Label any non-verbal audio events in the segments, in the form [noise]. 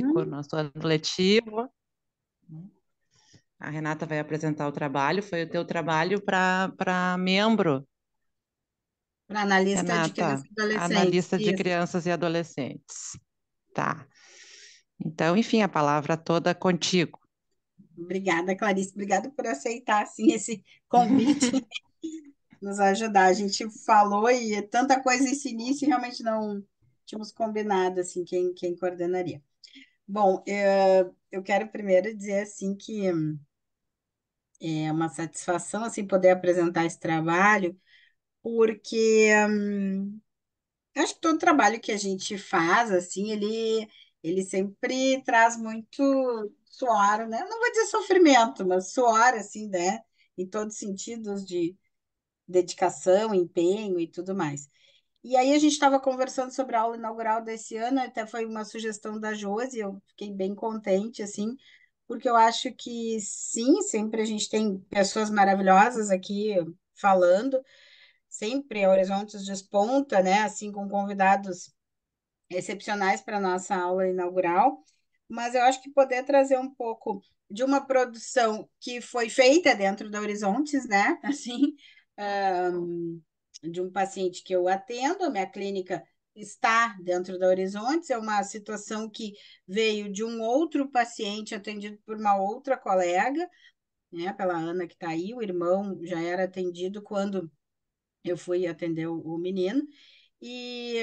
Uhum. no hum. nosso ano A Renata vai apresentar o trabalho, foi o teu trabalho para membro. Para analista Renata, de crianças e adolescentes. Analista Isso. de crianças e adolescentes. Tá. Então, enfim, a palavra toda contigo. Obrigada, Clarice. Obrigada por aceitar assim, esse convite. [laughs] nos ajudar. A gente falou e é tanta coisa nesse início realmente não tínhamos combinado assim quem, quem coordenaria. Bom, eu, eh, eu quero primeiro dizer assim que é uma satisfação assim poder apresentar esse trabalho, porque hum, acho que todo trabalho que a gente faz assim, ele ele sempre traz muito suor, né? Não vou dizer sofrimento, mas suor assim, né? Em todos os sentidos de dedicação, empenho e tudo mais. E aí a gente estava conversando sobre a aula inaugural desse ano, até foi uma sugestão da Josi, eu fiquei bem contente, assim, porque eu acho que sim, sempre a gente tem pessoas maravilhosas aqui falando, sempre Horizontes desponta, né, assim, com convidados excepcionais para nossa aula inaugural, mas eu acho que poder trazer um pouco de uma produção que foi feita dentro da Horizontes, né, [laughs] assim, um de um paciente que eu atendo, a minha clínica está dentro da Horizontes, é uma situação que veio de um outro paciente atendido por uma outra colega, né, pela Ana que está aí, o irmão já era atendido quando eu fui atender o, o menino, e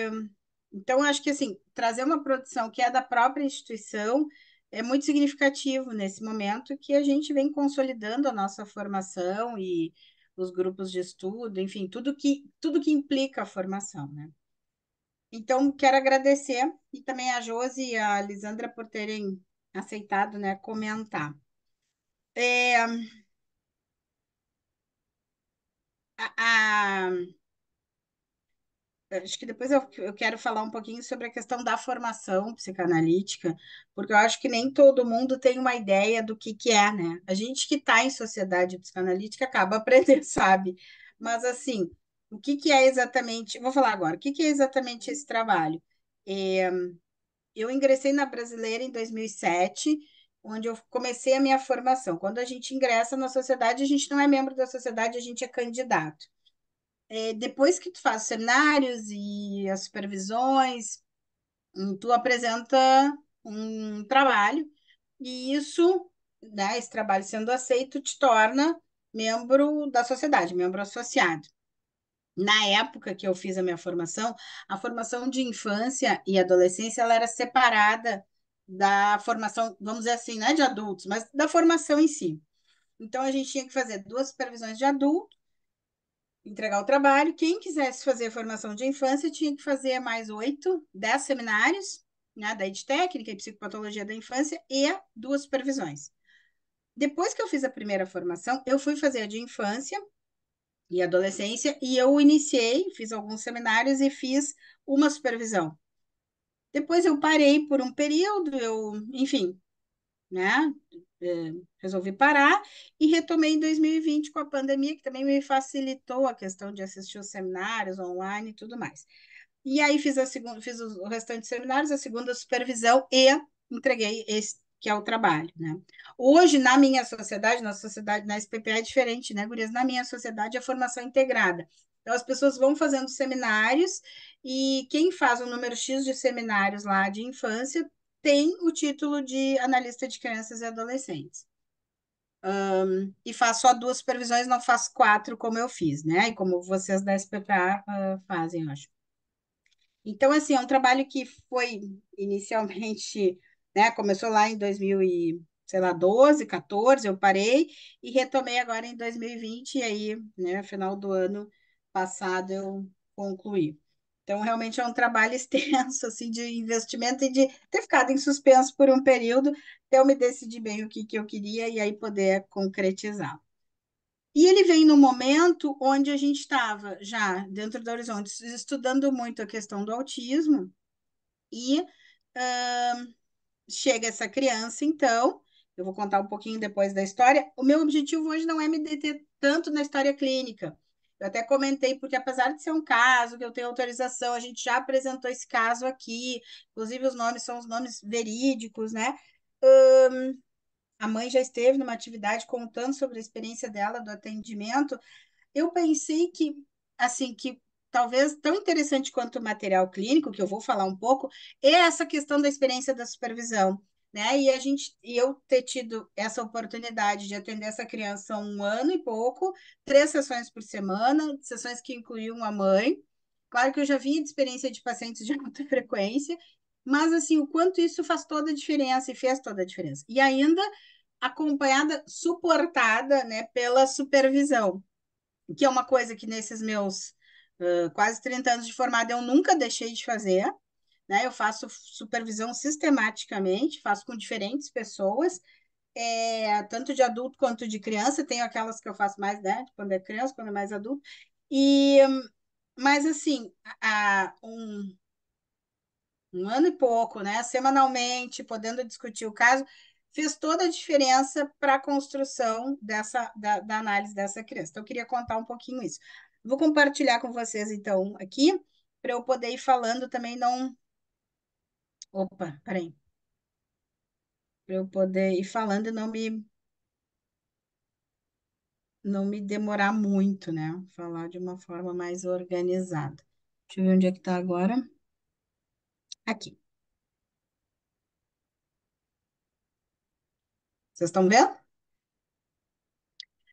então acho que assim, trazer uma produção que é da própria instituição é muito significativo nesse momento que a gente vem consolidando a nossa formação e, os grupos de estudo, enfim, tudo que, tudo que implica a formação, né? Então, quero agradecer e também a Josi e a Lisandra por terem aceitado, né, comentar. É... A, a, acho que depois eu, eu quero falar um pouquinho sobre a questão da formação psicanalítica, porque eu acho que nem todo mundo tem uma ideia do que, que é, né? A gente que está em sociedade psicanalítica acaba [laughs] aprendendo, sabe? Mas assim, o que, que é exatamente. Vou falar agora, o que, que é exatamente esse trabalho? É, eu ingressei na Brasileira em 2007 onde eu comecei a minha formação. Quando a gente ingressa na sociedade, a gente não é membro da sociedade, a gente é candidato é, depois que tu faz cenários e as supervisões, hum, tu apresenta um trabalho e isso, né, esse trabalho sendo aceito, te torna membro da sociedade, membro associado. Na época que eu fiz a minha formação, a formação de infância e adolescência ela era separada da formação, vamos dizer assim, não é de adultos, mas da formação em si. Então a gente tinha que fazer duas supervisões de adulto entregar o trabalho. Quem quisesse fazer formação de infância tinha que fazer mais oito, dez seminários, né, daí de técnica e psicopatologia da infância e duas supervisões. Depois que eu fiz a primeira formação, eu fui fazer a de infância e adolescência e eu iniciei, fiz alguns seminários e fiz uma supervisão. Depois eu parei por um período, eu, enfim, né? É, resolvi parar e retomei em 2020 com a pandemia, que também me facilitou a questão de assistir os seminários online e tudo mais. E aí fiz a segunda, fiz o restante dos seminários, a segunda supervisão e entreguei esse que é o trabalho, né? Hoje na minha sociedade, na sociedade na SPP é diferente, né, Gurias? Na minha sociedade é formação integrada. Então as pessoas vão fazendo seminários e quem faz o número X de seminários lá de infância tem o título de analista de crianças e adolescentes. Um, e faço só duas supervisões, não faço quatro como eu fiz, né? E como vocês da SPPA uh, ah, fazem, eu acho. Então, assim, é um trabalho que foi inicialmente, né? Começou lá em 2012, e, sei lá, 14, eu parei e retomei agora em 2020 e aí, né, final do ano passado eu concluí. Então, realmente é um trabalho [laughs] extenso, assim, de investimento e de ter ficado em suspenso por um período, até eu me decidir bem o que, que eu queria e aí poder concretizar. E ele vem no momento onde a gente estava já dentro do Horizonte estudando muito a questão do autismo e uh, chega essa criança, então, eu vou contar um pouquinho depois da história. O meu objetivo hoje não é me deter tanto na história clínica, eu até comentei, porque apesar de ser um caso que eu tenho autorização, a gente já apresentou esse caso aqui, inclusive os nomes são os nomes verídicos, né? Hum, a mãe já esteve numa atividade contando sobre a experiência dela do atendimento. Eu pensei que, assim, que talvez tão interessante quanto o material clínico, que eu vou falar um pouco, é essa questão da experiência da supervisão né? E a gente, e eu ter tido essa oportunidade de atender essa criança um ano e pouco, três sessões por semana, sessões que incluíam a mãe. Claro que eu já vinha de experiência de pacientes de [laughs] alta frequência, mas assim, o quanto isso faz toda a diferença e fez toda a diferença. E ainda acompanhada, suportada, né, pela supervisão, que é uma coisa que nesses meus uh, quase 30 anos de formada eu nunca deixei de fazer, né? Eu faço supervisão sistematicamente, faço com diferentes pessoas, é, tanto de adulto quanto de criança. Tenho aquelas que eu faço mais, né? Quando é criança, quando é mais adulto. E, mas assim, há um, um ano e pouco, né? Semanalmente, podendo discutir o caso, fez toda a diferença para a construção dessa da, da análise dessa criança. Então, eu queria contar um pouquinho isso. Vou compartilhar com vocês, então, aqui, para eu poder ir falando também, não Opa, peraí. Para eu poder ir falando e não me não me demorar muito, né? Falar de uma forma mais organizada. Deixa eu ver onde é que tá agora. Aqui. Vocês estão vendo?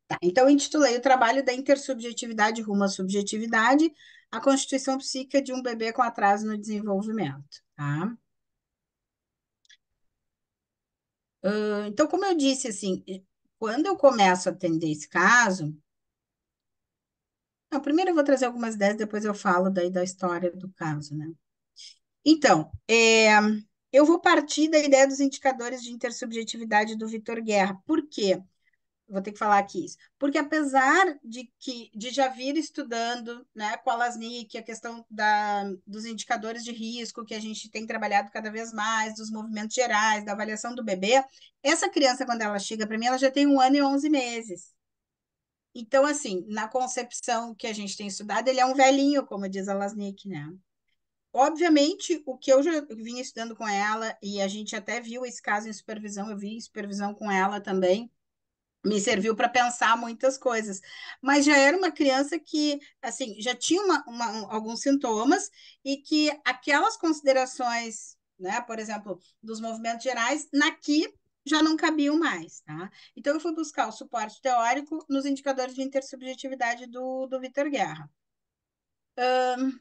Tá, então eu intitulei o trabalho da intersubjetividade rumo à subjetividade, a constituição psíquica de um bebê com atraso no desenvolvimento, tá? então, como eu disse, assim, quando eu começo a atender esse caso, não, primeiro eu vou trazer algumas ideias, depois eu falo daí da história do caso, né? Então, é, eu vou partir da ideia dos indicadores de intersubjetividade do Vitor Guerra. Por quê? Porque vou ter que falar aqui isso, porque apesar de que de já vir estudando, né, com a Lasnik, a questão da, dos indicadores de risco que a gente tem trabalhado cada vez mais, dos movimentos gerais, da avaliação do bebê, essa criança quando ela chega para mim, ela já tem um ano e onze meses. Então, assim, na concepção que a gente tem estudado, ele é um velhinho, como diz a Lasnik, né? Obviamente, o que eu já vinha estudando com ela, e a gente até viu esse caso em supervisão, eu vi em supervisão com ela também, me serviu para pensar muitas coisas. Mas já era uma criança que, assim, já tinha uma, uma, alguns sintomas e que aquelas considerações, né, por exemplo, dos movimentos gerais, naqui já não cabiam mais, tá? Então eu fui buscar o suporte teórico nos indicadores de intersubjetividade do, do Vitor Guerra. Um,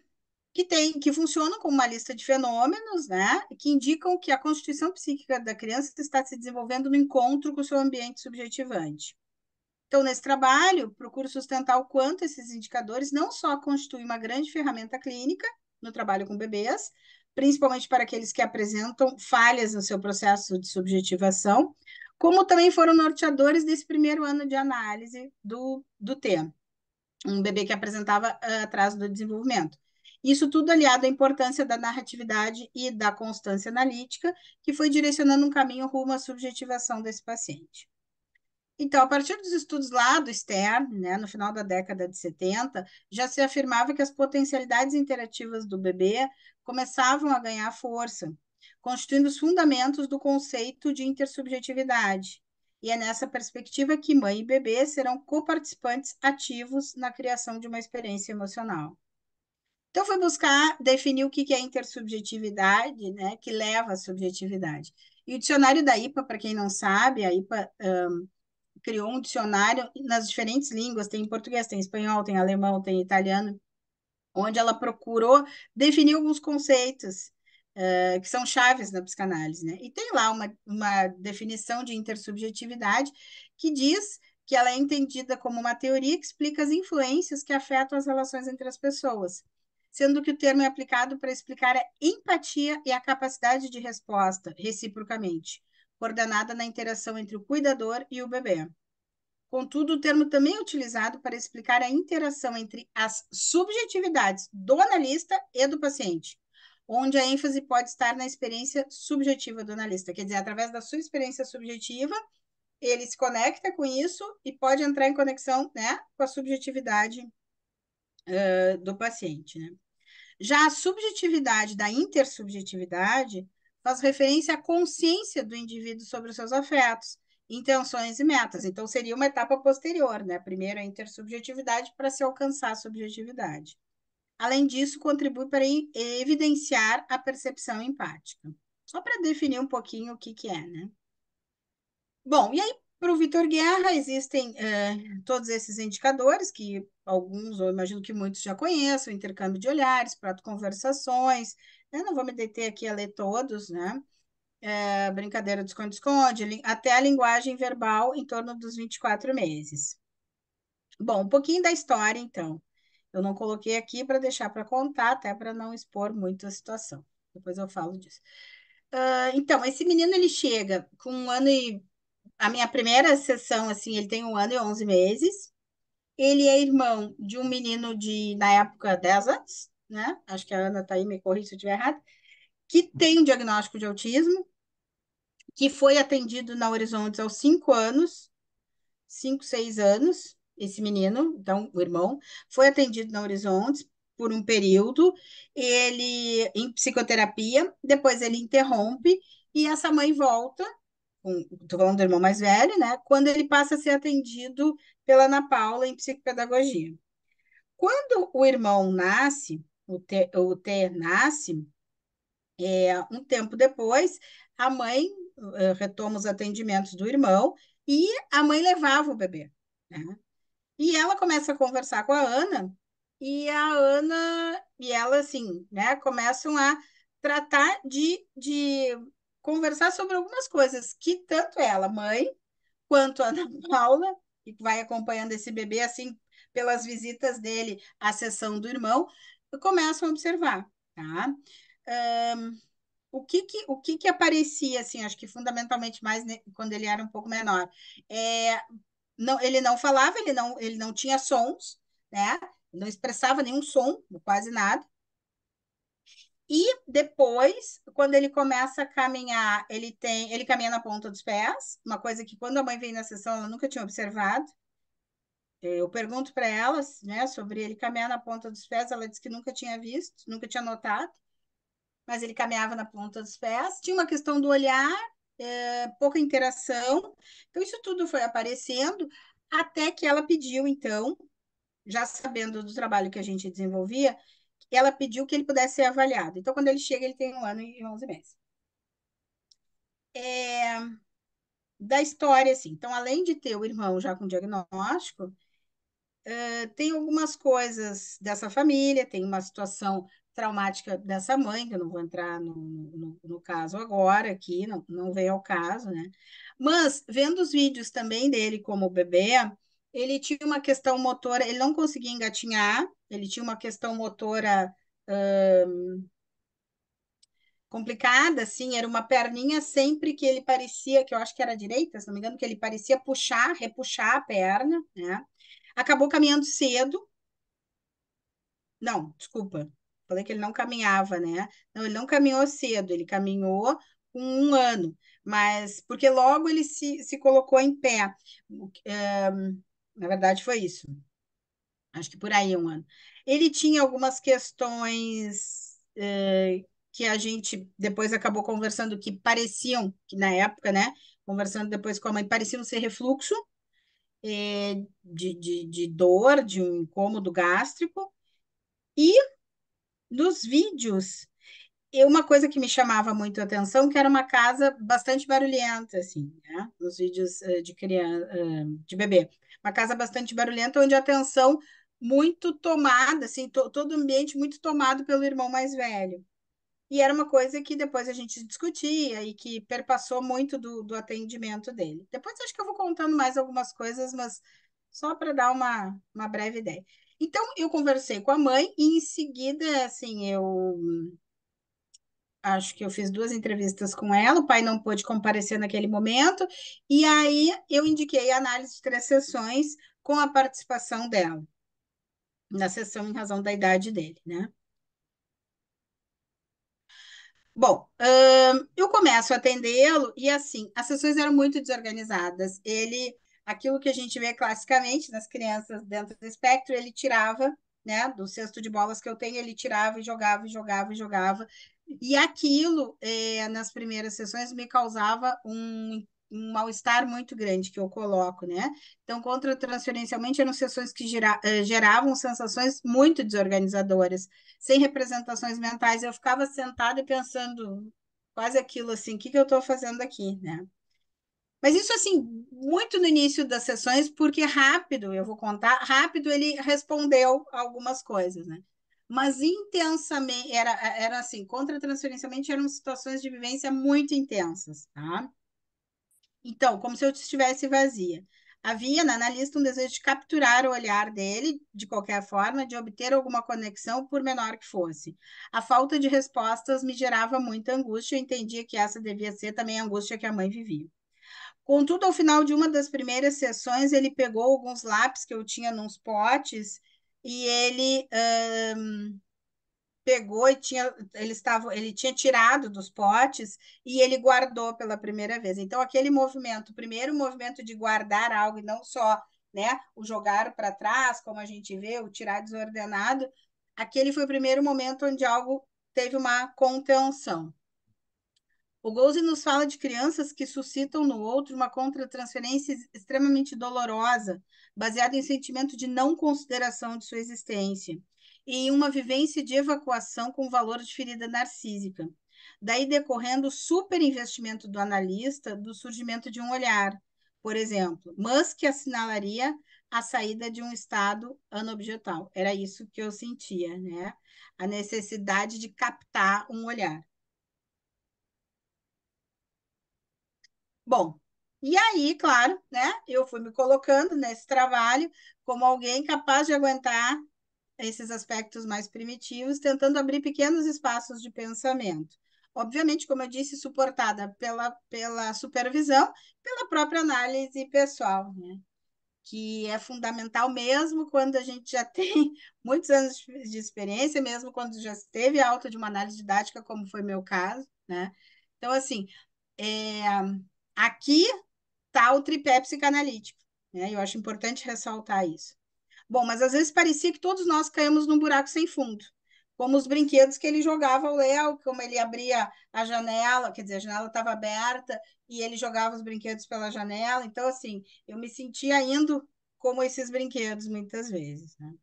que tem, que funcionam como uma lista de fenômenos, né, que indicam que a constituição psíquica da criança está se desenvolvendo no encontro com o seu ambiente subjetivante. Então, nesse trabalho, procuro sustentar o quanto esses indicadores não só constituem uma grande ferramenta clínica no trabalho com bebês, principalmente para aqueles que apresentam falhas no seu processo de subjetivação, como também foram norteadores desse primeiro ano de análise do, do tema, um bebê que apresentava uh, atraso do desenvolvimento. Isso tudo aliado à importância da narratividade e da constância analítica, que foi direcionando um caminho rumo à subjetivação desse paciente. Então, a partir dos estudos lá do Stern, né, no final da década de 70, já se afirmava que as potencialidades interativas do bebê começavam a ganhar força, constituindo os fundamentos do conceito de intersubjetividade. E é nessa perspectiva que mãe e bebê serão coparticipantes ativos na criação de uma experiência emocional. Então, foi buscar definir o que é intersubjetividade, né, que leva à subjetividade. E o dicionário da IPA, para quem não sabe, a IPA um, criou um dicionário nas diferentes línguas, tem português, tem espanhol, tem alemão, tem italiano, onde ela procurou definir alguns conceitos uh, que são chaves na psicanálise. Né? E tem lá uma, uma definição de intersubjetividade que diz que ela é entendida como uma teoria que explica as influências que afetam as relações entre as pessoas sendo que o termo é aplicado para explicar a empatia e a capacidade de resposta, reciprocamente, coordenada na interação entre o cuidador e o bebê. Contudo, o termo também é utilizado para explicar a interação entre as subjetividades do analista e do paciente, onde a ênfase pode estar na experiência subjetiva do analista, quer dizer, através da sua experiência subjetiva, ele se conecta com isso e pode entrar em conexão né, com a subjetividade uh, do paciente. Né? Já a subjetividade da intersubjetividade faz referência à consciência do indivíduo sobre os seus afetos, intenções e metas. Então, seria uma etapa posterior, né? Primeiro a intersubjetividade para se alcançar a subjetividade. Além disso, contribui para evidenciar a percepção empática. Só para definir um pouquinho o que, que é, né? Bom, e aí, para o Vitor Guerra, existem é, todos esses indicadores, que alguns, eu imagino que muitos já conheçam, intercâmbio de olhares, prato conversações, né? não vou me deter aqui a ler todos, né? É, brincadeira do esconde-esconde, até a linguagem verbal em torno dos 24 meses. Bom, um pouquinho da história, então. Eu não coloquei aqui para deixar para contar, até para não expor muito a situação. Depois eu falo disso. Uh, então, esse menino ele chega com um ano e a minha primeira sessão, assim, ele tem um ano e onze meses. Ele é irmão de um menino de, na época, 10 anos, né? Acho que a Ana tá aí, me corri se eu estiver errado, que tem um diagnóstico de autismo, que foi atendido na Horizontes aos 5 anos, 5, 6 anos, esse menino, então o irmão, foi atendido na Horizontes por um período, ele em psicoterapia, depois ele interrompe e essa mãe volta estou falando do irmão mais velho, né? Quando ele passa a ser atendido pela Ana Paula em psicopedagogia. Quando o irmão nasce, o T o nasce, é, um tempo depois, a mãe eh, retoma os atendimentos do irmão e a mãe levava o bebê, né? E ela começa a conversar com a Ana e a Ana e ela assim, né, começam a tratar de, de conversar sobre algumas coisas que tanto ela, mãe, quanto a [laughs] Ana Paula, que vai acompanhando esse bebê, assim, pelas visitas dele à sessão do irmão, começam a observar, tá? Um, o que que, o que que aparecia, assim, acho que fundamentalmente mais ne, quando ele era um pouco menor, é, não, ele não falava, ele não, ele não tinha sons, né? Não expressava nenhum som, quase nada. E depois, quando ele começa a caminhar, ele tem, ele caminha na ponta dos pés, uma coisa que quando a mãe veio na sessão ela nunca tinha observado. Eu pergunto para ela, né, sobre ele caminhar na ponta dos pés, ela disse que nunca tinha visto, nunca tinha notado, mas ele caminhava na ponta dos pés. Tinha uma questão do olhar, é, pouca interação. Então isso tudo foi aparecendo até que ela pediu, então, já sabendo do trabalho que a gente desenvolvia, e ela pediu que ele pudesse ser avaliado. Então, quando ele chega, ele tem um ano e 11 meses. É... Da história, assim. Então, além de ter o irmão já com diagnóstico, uh, tem algumas coisas dessa família, tem uma situação traumática dessa mãe, que eu não vou entrar no, no, no caso agora aqui, não, não veio ao caso, né? Mas, vendo os vídeos também dele como bebê, ele tinha uma questão motora, ele não conseguia engatinhar, ele tinha uma questão motora hum, complicada, assim, era uma perninha sempre que ele parecia, que eu acho que era direita, se não me engano, que ele parecia puxar, repuxar a perna, né? Acabou caminhando cedo. Não, desculpa, falei que ele não caminhava, né? Não, ele não caminhou cedo, ele caminhou com um ano, mas porque logo ele se, se colocou em pé. Um, na verdade, foi isso. Acho que por aí um ano. Ele tinha algumas questões eh, que a gente depois acabou conversando que pareciam, que na época, né? Conversando depois com a mãe, pareciam ser refluxo eh, de, de, de dor, de um incômodo gástrico. E nos vídeos uma coisa que me chamava muito a atenção que era uma casa bastante barulhenta assim né? nos vídeos eh, de criança de bebê uma casa bastante barulhenta, onde a atenção muito tomada, assim, to, todo o ambiente muito tomado pelo irmão mais velho. E era uma coisa que depois a gente discutia e que perpassou muito do, do atendimento dele. Depois acho que eu vou contando mais algumas coisas, mas só para dar uma, uma breve ideia. Então, eu conversei com a mãe e em seguida, assim, eu acho que eu fiz duas entrevistas com ela, o pai não pôde comparecer naquele momento, e aí eu indiquei a análise de três sessões com a participação dela, na sessão em razão da idade dele, né? Bom, hum, eu começo a atendê-lo e assim, as sessões eram muito desorganizadas. Ele, aquilo que a gente vê classicamente nas crianças dentro do espectro, ele tirava né, do cesto de bolas que eu tenho, ele tirava e jogava, e jogava, e jogava, e aquilo, é, nas primeiras sessões, me causava um, um mal-estar muito grande que eu coloco, né? Então, contra-transferencialmente, eram sessões que gera, é, geravam sensações muito desorganizadoras. Sem representações mentais, eu ficava sentada e pensando quase aquilo assim, o que, que eu estou fazendo aqui, né? Mas isso, assim, muito no início das sessões, porque rápido, eu vou contar, rápido ele respondeu algumas coisas, né? mas intensamente, era, era assim, contra transferencialmente eram situações de vivência muito intensas, tá? Então, como se eu estivesse vazia. Havia na analista um desejo de capturar o olhar dele, de qualquer forma, de obter alguma conexão, por menor que fosse. A falta de respostas me gerava muita angústia, eu entendia que essa devia ser também a angústia que a mãe vivia. Contudo, ao final de uma das primeiras sessões, ele pegou alguns lápis que eu tinha nos potes e ele um, pegou e tinha, ele, estava, ele tinha tirado dos potes e ele guardou pela primeira vez. Então, aquele movimento, o primeiro movimento de guardar algo, e não só né, o jogar para trás, como a gente vê, o tirar desordenado, aquele foi o primeiro momento onde algo teve uma contenção. O Golze nos fala de crianças que suscitam no outro uma contratransferência extremamente dolorosa, baseada em sentimento de não consideração de sua existência, e em uma vivência de evacuação com valor de ferida narcísica. Daí decorrendo o superinvestimento do analista do surgimento de um olhar, por exemplo, mas que assinalaria a saída de um estado anobjetal. Era isso que eu sentia, né? A necessidade de captar um olhar. Bom, e aí, claro, né? Eu fui me colocando nesse trabalho como alguém capaz de aguentar esses aspectos mais primitivos, tentando abrir pequenos espaços de pensamento. Obviamente, como eu disse, suportada pela, pela supervisão, pela própria análise pessoal, né? que é fundamental mesmo quando a gente já [laughs] tem muitos anos de experiência, mesmo quando já esteve alta de uma análise didática, como foi meu caso, né? Então, assim, é, Aqui está o tripé psicanalítico. Né? Eu acho importante ressaltar isso. Bom, mas às vezes parecia que todos nós caímos num buraco sem fundo, como os brinquedos que ele jogava ao Léo, como ele abria a janela, quer dizer, a janela estava aberta e ele jogava os brinquedos pela janela. Então, assim, eu me sentia indo como esses brinquedos muitas vezes. Né?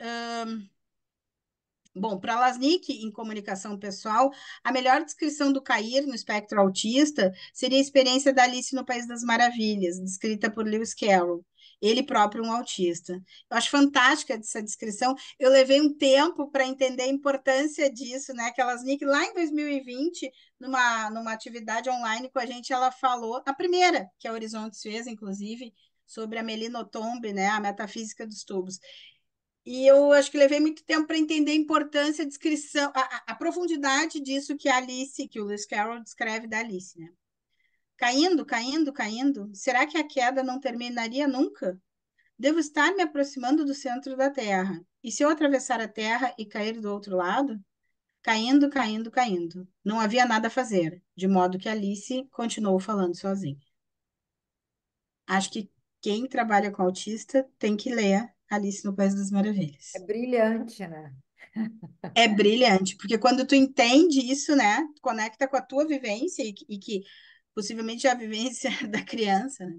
Um, Bom, para Lasnik, em comunicação pessoal, a melhor descrição do cair no espectro autista seria a experiência da Alice no País das Maravilhas, descrita por Lewis Carroll ele próprio um autista. Eu acho fantástica essa descrição. Eu levei um tempo para entender a importância disso, né? Que a Lasnik, lá em 2020, numa numa atividade online com a gente, ela falou a primeira que a Horizontes fez, inclusive, sobre a melinotombe, né? A metafísica dos tubos. E eu acho que levei muito tempo para entender a importância, a descrição, a, a, profundidade disso que a Alice, que o Lewis Carroll descreve da Alice, né? Caindo, caindo, caindo. Será que a queda não terminaria nunca? Devo estar me aproximando do centro da Terra. E se eu atravessar a Terra e cair do outro lado? Caindo, caindo, caindo. Não havia nada a fazer, de modo que Alice continuou falando sozinha. Acho que quem trabalha com autista tem que ler Alice no País das Maravilhas. É brilhante, né? É brilhante, porque quando tu entende isso, né, conecta com a tua vivência e, e que possivelmente é a vivência [laughs] da criança, né?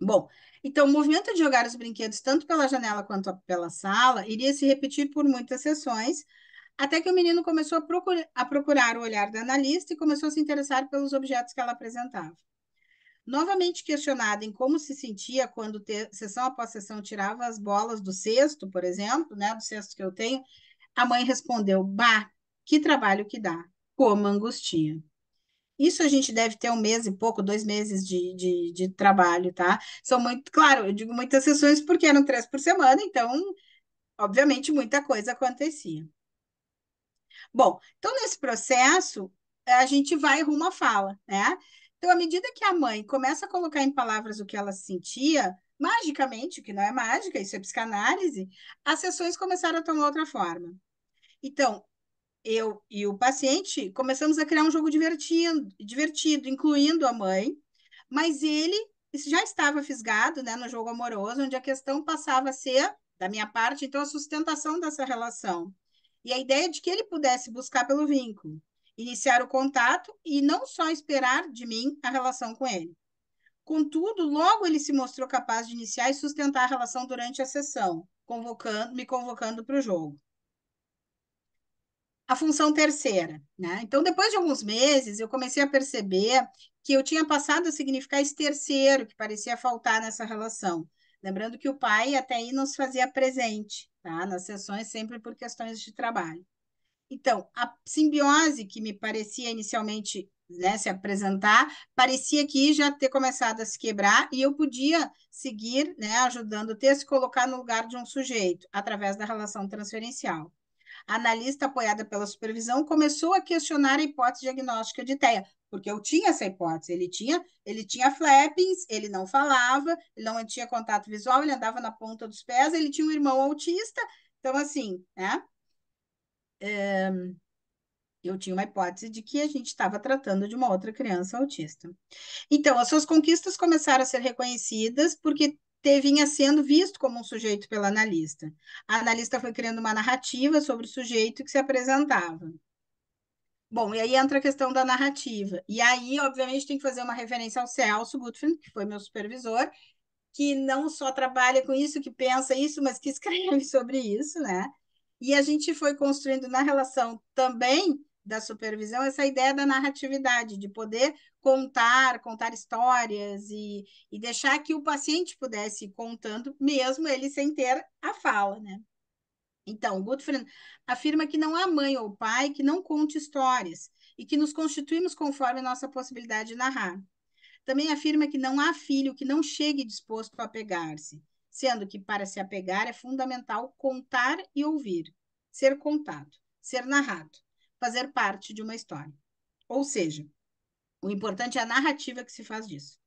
Bom, então o movimento de jogar os brinquedos tanto pela janela quanto pela sala iria se repetir por muitas sessões, até que o menino começou a procurar, a procurar o olhar da analista e começou a se interessar pelos objetos que ela apresentava. Novamente questionada em como se sentia quando te, sessão após sessão tirava as bolas do cesto, por exemplo, né, do cesto que eu tenho, a mãe respondeu: "Bah, que trabalho que dá, como angustia". Isso a gente deve ter um mês e pouco, dois meses de, de, de trabalho, tá? São muito, claro, eu digo muitas sessões porque eram três por semana, então, obviamente, muita coisa acontecia. Bom, então nesse processo, a gente vai rumo à fala, né? Então, à medida que a mãe começa a colocar em palavras o que ela sentia, magicamente, o que não é mágica, isso é psicanálise, as sessões começaram a tomar outra forma. Então, eu e o paciente começamos a criar um jogo divertido, divertido incluindo a mãe, mas ele já estava fisgado né, no jogo amoroso, onde a questão passava a ser, da minha parte, então, a sustentação dessa relação. E a ideia de que ele pudesse buscar pelo vínculo iniciar o contato e não só esperar de mim a relação com ele. Contudo, logo ele se mostrou capaz de iniciar e sustentar a relação durante a sessão, convocando, me convocando para o jogo. A função terceira, né? Então, depois de alguns meses, eu comecei a perceber que eu tinha passado a significar esse terceiro que parecia faltar nessa relação. Lembrando que o pai até aí nos fazia presente, tá? Nas sessões, sempre por questões de trabalho. Então, a simbiose que me parecia inicialmente né, se apresentar, parecia que já ter começado a se quebrar e eu podia seguir né, ajudando o texto colocar no lugar de um sujeito, através da relação transferencial. A analista, apoiada pela supervisão, começou a questionar a hipótese diagnóstica de TEA, porque eu tinha essa hipótese, ele tinha, ele tinha flappings, ele não falava, ele não tinha contato visual, ele andava na ponta dos pés, ele tinha um irmão autista, então assim, né? Eh, eu tinha uma hipótese de que a gente estava tratando de uma outra criança autista. Então, as suas conquistas começaram a ser reconhecidas porque te vinha sendo visto como um sujeito pela analista. A analista foi criando uma narrativa sobre o sujeito que se apresentava. Bom, e aí entra a questão da narrativa. E aí, obviamente, tem que fazer uma referência ao Celso Gutfried, que foi meu supervisor, que não só trabalha com isso, que pensa isso, mas que [laughs] escreve sobre isso, né? E a gente foi construindo na relação também da supervisão essa ideia da narratividade, de poder contar, contar histórias e, e deixar que o paciente pudesse ir contando, mesmo ele sem ter a fala, né? Então, Gutfried afirma que não há mãe ou pai que não conte histórias e que nos constituímos conforme nossa possibilidade de narrar. Também afirma que não há filho que não chegue disposto a pegar-se sendo que para se apegar é fundamental contar e ouvir, ser contado, ser narrado, fazer parte de uma história. Ou seja, o importante é a narrativa que se faz disso.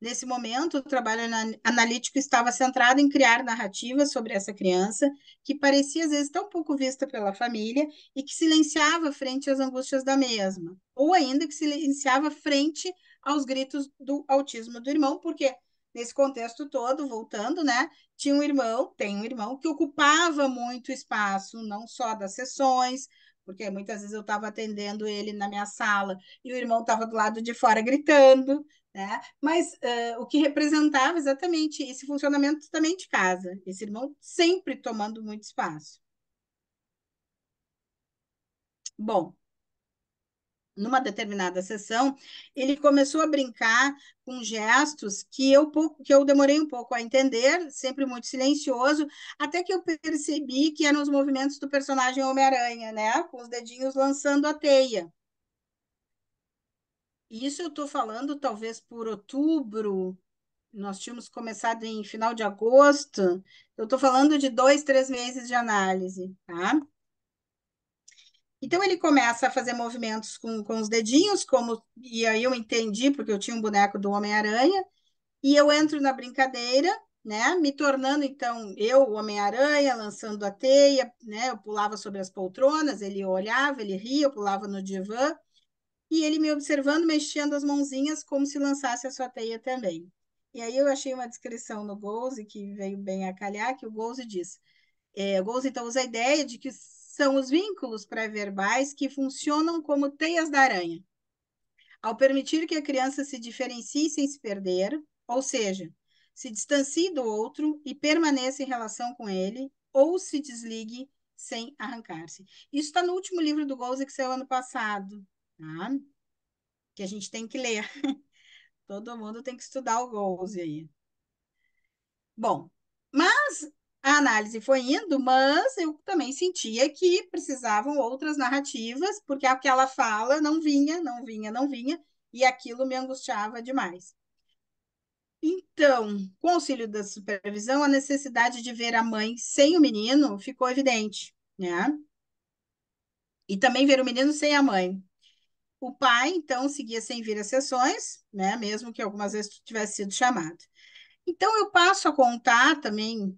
Nesse momento, o trabalho analítico estava centrado em criar narrativas sobre essa criança, que parecia às vezes tão pouco vista pela família e que silenciava frente às angústias da mesma, ou ainda que silenciava frente aos gritos do autismo do irmão, porque nesse contexto todo, voltando, né? Tinha um irmão, tem um irmão que ocupava muito espaço, não só das sessões, porque muitas vezes eu estava atendendo ele na minha sala e o irmão estava do lado de fora gritando, né? Mas uh, o que representava exatamente esse funcionamento também de casa, esse irmão sempre tomando muito espaço. Bom, numa determinada sessão, ele começou a brincar com gestos que eu, que eu demorei um pouco a entender, sempre muito silencioso, até que eu percebi que eram os movimentos do personagem Homem-Aranha, né? Com os dedinhos lançando a teia. Isso eu estou falando talvez por outubro, nós tínhamos começado em final de agosto, eu estou falando de dois, três meses de análise, tá? Então ele começa a fazer movimentos com, com os dedinhos, como e aí eu entendi porque eu tinha um boneco do Homem-Aranha e eu entro na brincadeira, né? Me tornando então eu o Homem-Aranha, lançando a teia, né? Eu pulava sobre as poltronas, ele olhava, ele ria, eu pulava no divã e ele me observando, mexendo as mãozinhas como se lançasse a sua teia também. E aí eu achei uma descrição no Golze que veio bem a calhar que o Golze diz, é, o Golze então usa a ideia de que são os vínculos pré-verbais que funcionam como teias da aranha, ao permitir que a criança se diferencie sem se perder, ou seja, se distancie do outro e permaneça em relação com ele, ou se desligue sem arrancar-se. Isso está no último livro do Golze que saiu ano passado, tá? que a gente tem que ler. [laughs] Todo mundo tem que estudar o Golze aí. Bom, mas a análise foi indo, mas eu também sentia que precisavam outras narrativas, porque aquela fala não vinha, não vinha, não vinha, e aquilo me angustiava demais. Então, com o auxílio da supervisão, a necessidade de ver a mãe sem o menino ficou evidente, né? E também ver o menino sem a mãe. O pai, então, seguia sem vir às sessões, né? Mesmo que algumas vezes tivesse sido chamado. Então, eu passo a contar também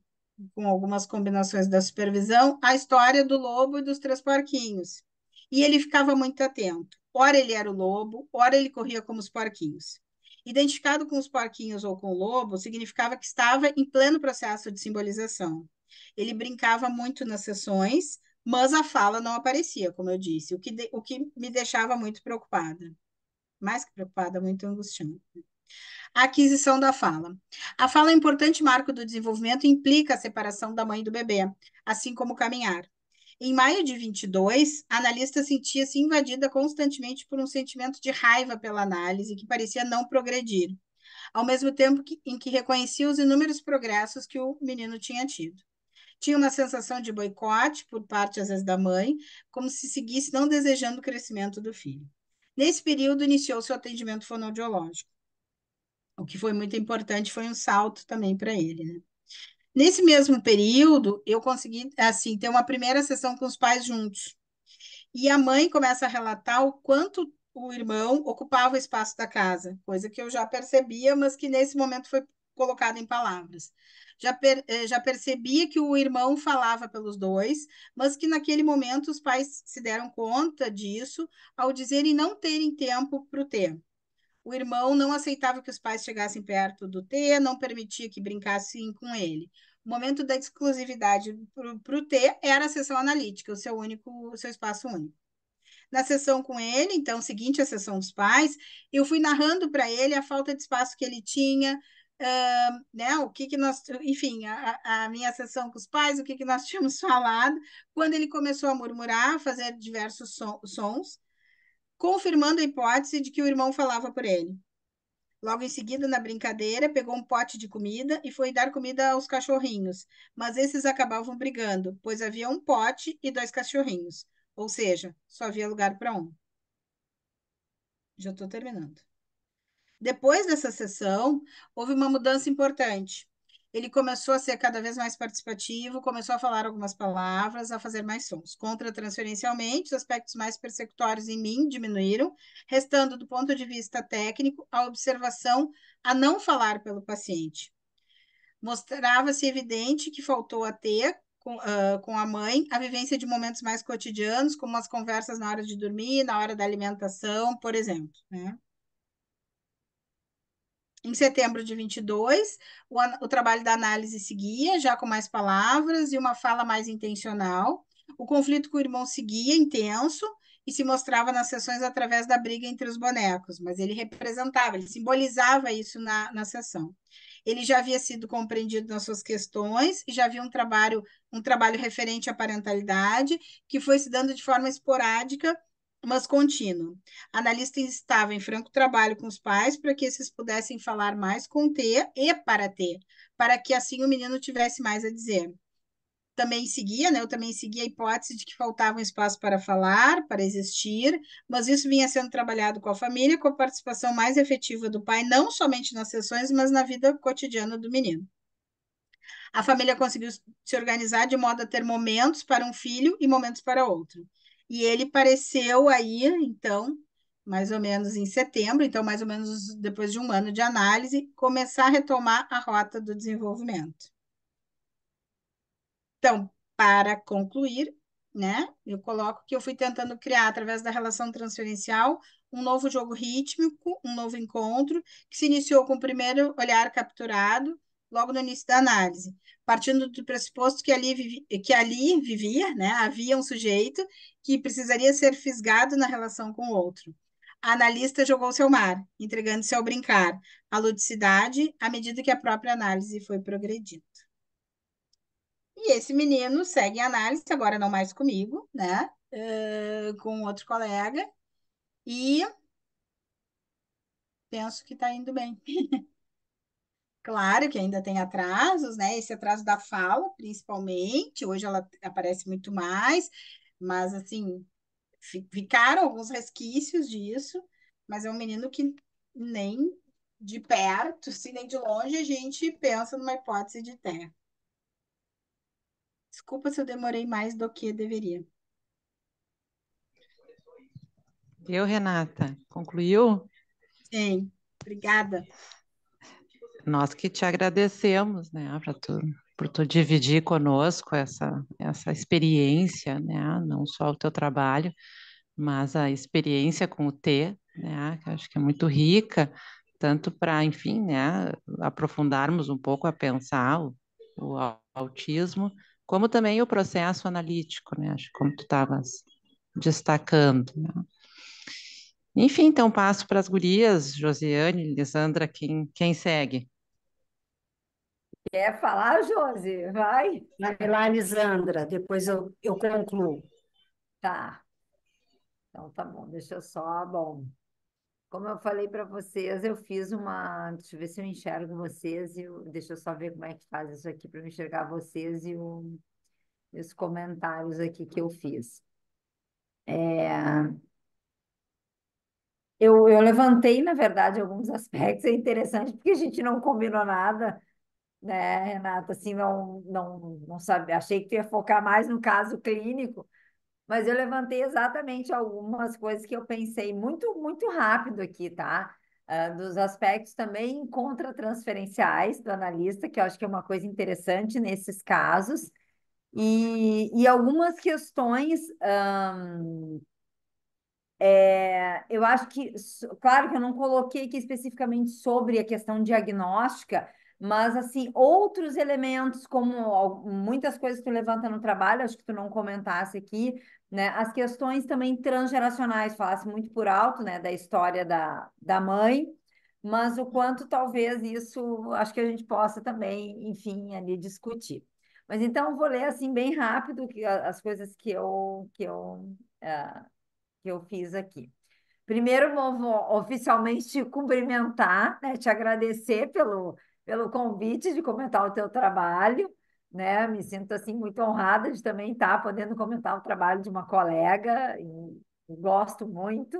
com algumas combinações da supervisão, a história do lobo e dos três porquinhos. E ele ficava muito atento. Ora ele era o lobo, ora ele corria como os porquinhos. Identificado com os porquinhos ou com o lobo, significava que estava em pleno processo de simbolização. Ele brincava muito nas sessões, mas a fala não aparecia, como eu disse, o que, de, o que me deixava muito preocupada. Mais que preocupada, muito angustiante. A aquisição da fala. A fala é um importante marco do desenvolvimento e implica a separação da mãe do bebê, assim como caminhar. Em maio de 22, a analista sentia-se invadida constantemente por um sentimento de raiva pela análise que parecia não progredir, ao mesmo tempo que, em que reconhecia os inúmeros progressos que o menino tinha tido. Tinha uma sensação de boicote por parte, às vezes, da mãe, como se seguisse não desejando o crescimento do filho. Nesse período, iniciou seu atendimento fonoaudiológico o que foi muito importante foi um salto também para ele, né? Nesse mesmo período, eu consegui, assim, ter uma primeira sessão com os pais juntos. E a mãe começa a relatar o quanto o irmão ocupava o espaço da casa, coisa que eu já percebia, mas que nesse momento foi colocada em palavras. Já, per, eh, já percebia que o irmão falava pelos dois, mas que naquele momento os pais se deram conta disso ao dizerem não terem tempo para o tempo o irmão não aceitava que os pais chegassem perto do T, não permitia que brincassem com ele. O momento da exclusividade para o T era a sessão analítica, o seu único, o seu espaço único. Na sessão com ele, então, seguinte à sessão dos pais, eu fui narrando para ele a falta de espaço que ele tinha, uh, né? O que que nós, enfim, a, a, minha sessão com os pais, o que que nós [laughs] tínhamos falado. Quando ele começou a murmurar, a fazer diversos sons, confirmando a hipótese de que o irmão falava por ele. Logo em seguida, na brincadeira, pegou um pote de comida e foi dar comida aos cachorrinhos, mas esses acabavam brigando, pois havia um pote e dois cachorrinhos, ou seja, só havia lugar para um. Já estou terminando. Depois dessa sessão, houve uma mudança importante ele começou a ser cada vez mais participativo, começou a falar algumas palavras, a fazer mais sons. Contra-transferencialmente, os aspectos mais persecutórios em mim diminuíram, restando, do ponto de vista técnico, a observação a não falar pelo paciente. Mostrava-se evidente que faltou a ter, com, uh, com, a mãe, a vivência de momentos mais cotidianos, como as conversas na hora de dormir, na hora da alimentação, por exemplo. Né? em setembro de 22, o, o trabalho da análise seguia, já com mais palavras e uma fala mais intencional. O conflito com o irmão seguia intenso e se mostrava nas sessões através da briga entre os bonecos, mas ele representava, ele simbolizava isso na, na sessão. Ele já havia sido compreendido nas suas questões e já havia um trabalho, um trabalho referente à parentalidade que foi se dando de forma esporádica mas contínuo. A analista estava em franco trabalho com os pais para que esses pudessem falar mais com T e para T, para que assim o menino tivesse mais a dizer. Também seguia, né? Eu também seguia a hipótese de que faltava um espaço para falar, para existir, mas isso vinha sendo trabalhado com a família, com a participação mais efetiva do pai, não somente nas sessões, mas na vida cotidiana do menino. A família conseguiu se organizar de modo a ter momentos para um filho e momentos para outro e ele pareceu aí, então, mais ou menos em setembro, então, mais ou menos depois de um ano de análise, começar a retomar a rota do desenvolvimento. Então, para concluir, né, eu coloco que eu fui tentando criar, através da relação transferencial, um novo jogo rítmico, um novo encontro, que se iniciou com o primeiro olhar capturado, logo no início da análise, partindo do pressuposto que ali, vivi, que ali vivia, né, havia um sujeito que precisaria ser fisgado na relação com o outro. A analista jogou seu mar, entregando-se ao brincar, à ludicidade, à medida que a própria análise foi progredindo. E esse menino segue a análise, agora não mais comigo, né? Uh, com outro colega. E penso que está indo bem. [laughs] Claro que ainda tem atrasos, né? Esse atraso da fala, principalmente, hoje ela aparece muito mais, mas assim, ficaram alguns resquícios disso, mas é um menino que nem de perto, se assim, nem de longe, a gente pensa numa hipótese de terra. Desculpa se eu demorei mais do que deveria. Eu, Renata? Concluiu? Sim, obrigada nós que te agradecemos, né, para tu, por tu dividir conosco essa, essa experiência, né, não só o teu trabalho, mas a experiência com o T, né, que acho que é muito rica, tanto para, enfim, né, aprofundarmos um pouco a pensar o, o autismo, como também o processo analítico, né, acho que como tu estavas destacando, né. Enfim, então passo para as gurias, Josiane, Lisandra, quem, quem segue? Quer falar, Josi? Vai. Vai lá, Lisandra, depois eu, eu concluo. Tá. Então tá bom, deixa eu só. Bom, como eu falei para vocês, eu fiz uma. Deixa eu ver se eu enxergo vocês. E eu... Deixa eu só ver como é que faz isso aqui para enxergar vocês e, o... e os comentários aqui que eu fiz. É... Eu, eu levantei, na verdade, alguns aspectos. É interessante porque a gente não combinou nada né, Renata? Assim, não, não, não sabe Achei que tu ia focar mais no caso clínico, mas eu levantei exatamente algumas coisas que eu pensei muito, muito rápido aqui, tá? Uh, dos aspectos também contra-transferenciais do analista, que eu acho que é uma coisa interessante nesses casos, e, e algumas questões. Um, é, eu acho que, claro que eu não coloquei aqui especificamente sobre a questão diagnóstica, mas, assim, outros elementos, como muitas coisas que tu levanta no trabalho, acho que tu não comentasse aqui, né? As questões também transgeracionais, falasse muito por alto, né? Da história da, da mãe, mas o quanto talvez isso, acho que a gente possa também, enfim, ali discutir. Mas então, vou ler, assim, bem rápido que, as coisas que eu, que eu, eh, que eu fiz aqui. Primeiro, vou, vou oficialmente te [laughs] cumprimentar, né? Te agradecer pelo pelo convite de comentar o teu trabalho. Né? Me sinto assim muito honrada de também estar tá podendo comentar o trabalho de uma colega e, gosto muito.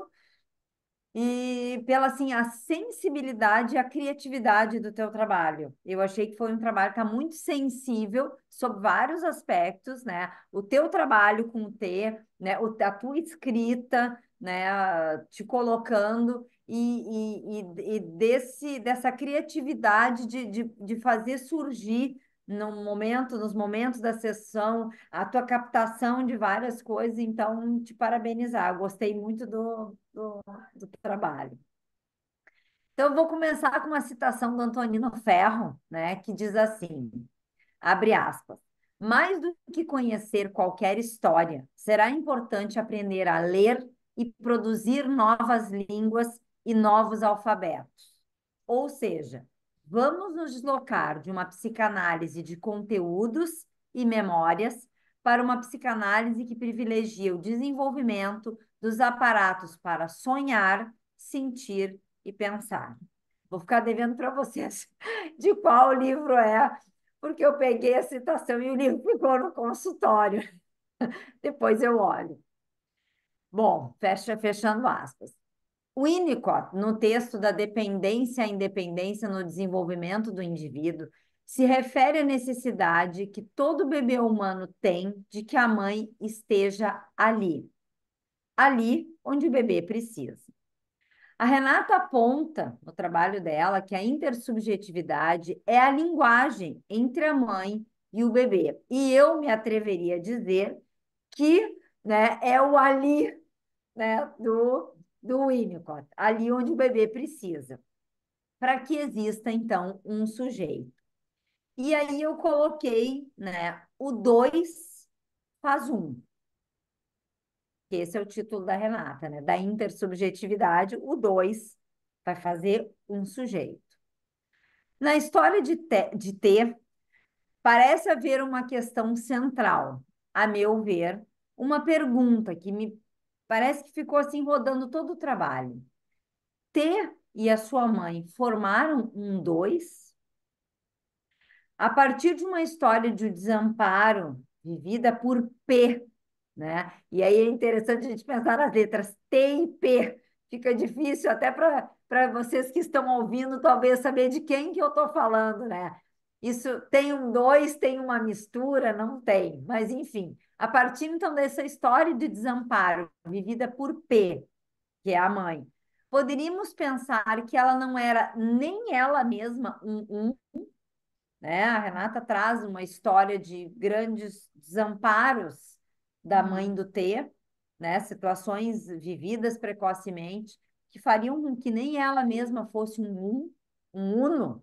E pela assim a sensibilidade e a criatividade do teu trabalho. Eu achei que foi um trabalho que está muito sensível sobre vários aspectos, né? O teu trabalho com o T, né? O, a tua escrita, né? Te colocando e, e, e desse, dessa criatividade de, de, de fazer surgir no momento, nos momentos da sessão, a tua captação de várias coisas, então te parabenizar. Gostei muito do, do, do trabalho. Então, vou começar com uma citação do Antonino Ferro, né, que diz assim: abre aspas. Mais do que conhecer qualquer história, será importante aprender a ler e produzir novas línguas e novos alfabetos. Ou seja, vamos nos deslocar de uma psicanálise de conteúdos e memórias para uma psicanálise que privilegia o desenvolvimento dos aparatos para sonhar, sentir e pensar. Vou ficar devendo para vocês [laughs] de qual livro é, porque eu peguei a citação e o livro ficou no consultório. [laughs] Depois eu olho. Bom, fecha, fechando aspas. Winnicott, no texto da dependência à independência no desenvolvimento do indivíduo, se refere à necessidade que todo bebê humano tem de que a mãe esteja ali, ali onde o bebê precisa. A Renata aponta no trabalho dela que a intersubjetividade é a linguagem entre a mãe e o bebê. E eu me atreveria a dizer que né, é o ali né, do do Winnicott, ali onde o bebê precisa, para que exista, então, um sujeito. E aí eu coloquei né, o 2 faz 1. Um. Esse é o título da Renata, né? Da intersubjetividade, o 2 vai fazer um sujeito. Na história de, te, de T, parece haver uma questão central, a meu ver, uma pergunta que me Parece que ficou assim rodando todo o trabalho. T e a sua mãe formaram um dois. A partir de uma história de desamparo vivida por P, né? E aí é interessante a gente pensar nas letras T e P. Fica difícil até para vocês que estão ouvindo, talvez saber de quem que eu estou falando, né? Isso tem um dois, tem uma mistura, não tem, mas enfim. A partir então dessa história de desamparo vivida por P, que é a mãe, poderíamos pensar que ela não era nem ela mesma um um, né? A Renata traz uma história de grandes desamparos da uhum. mãe do T, né? Situações vividas precocemente que fariam com que nem ela mesma fosse um um, um uno,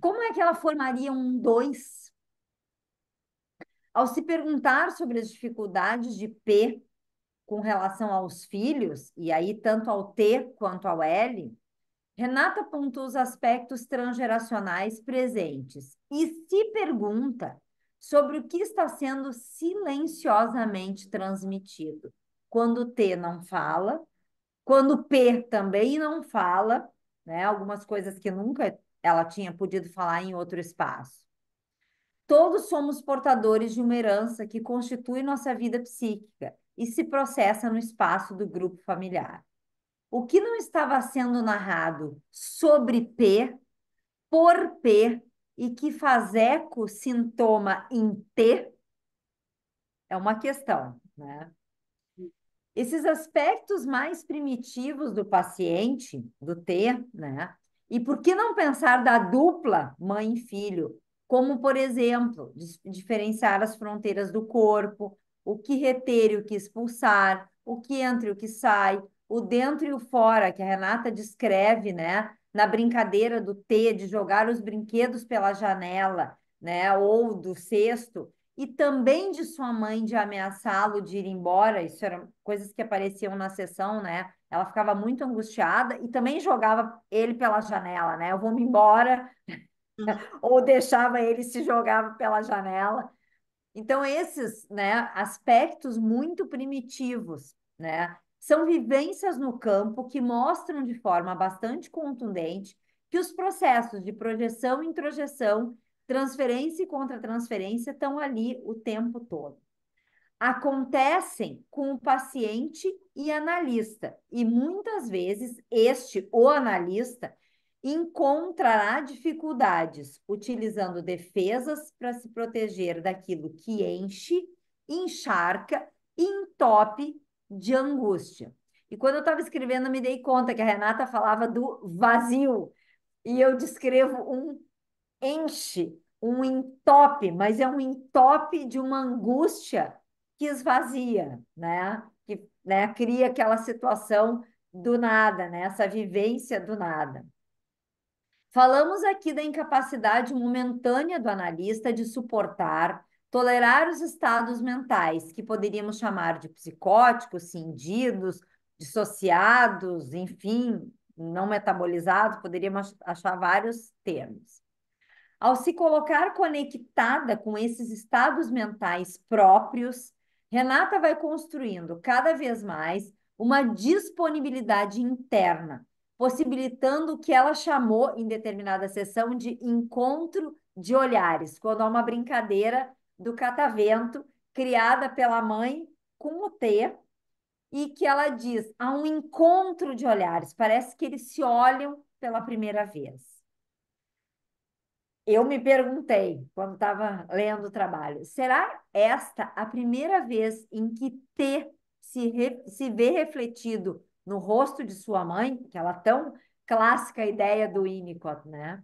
como é que ela formaria um dois? Ao se perguntar sobre as dificuldades de P com relação aos filhos, e aí tanto ao T quanto ao L, Renata apontou os aspectos transgeracionais presentes e se pergunta sobre o que está sendo silenciosamente transmitido. Quando o T não fala, quando o P também não fala, né? Algumas coisas que nunca ela tinha podido falar em outro espaço. Todos somos portadores de uma herança que constitui nossa vida psíquica e se processa no espaço do grupo familiar. O que não estava sendo narrado sobre P, por P e que faz eco sintoma em T é uma questão, né? Esses aspectos mais primitivos do paciente, do T, né, e por que não pensar da dupla mãe e filho? Como, por exemplo, diferenciar as fronteiras do corpo, o que reter e o que expulsar, o que entra e o que sai, o dentro e o fora, que a Renata descreve, né? Na brincadeira do T, de jogar os brinquedos pela janela, né? Ou do cesto, e também de sua mãe de ameaçá-lo de ir embora. Isso eram coisas que apareciam na sessão, né? Ela ficava muito angustiada e também jogava ele pela janela, né? Eu vou me embora, uhum. [laughs] ou deixava ele se jogava pela janela. Então, esses né, aspectos muito primitivos, né? São vivências no campo que mostram de forma bastante contundente que os processos de projeção e introjeção, transferência e contra-transferência estão ali o tempo todo acontecem com o paciente e analista, e muitas vezes este, o analista, encontrará dificuldades utilizando defesas para se proteger daquilo que enche, encharca entope de angústia. E quando eu estava escrevendo, eu me dei conta que a Renata falava do vazio, e eu descrevo um enche, um entope, mas é um entope de uma angústia que esvazia, né? Que né, cria aquela situação do nada, né? Essa vivência do nada. Falamos aqui da incapacidade momentânea do analista de suportar, tolerar os estados mentais, que poderíamos chamar de psicóticos, cindidos, dissociados, enfim, não metabolizados, poderíamos achar vários termos. Ao se colocar conectada com esses estados mentais próprios, Renata vai construindo cada vez mais uma disponibilidade interna, possibilitando o que ela chamou em determinada sessão de encontro de olhares, quando há uma brincadeira do catavento criada pela mãe com o T, e que ela diz: há um encontro de olhares, parece que eles se olham pela primeira vez eu me perguntei, quando estava lendo o trabalho, será esta a primeira vez em que T se, re, se vê refletido no rosto de sua mãe, aquela tão clássica ideia do Winnicott, né?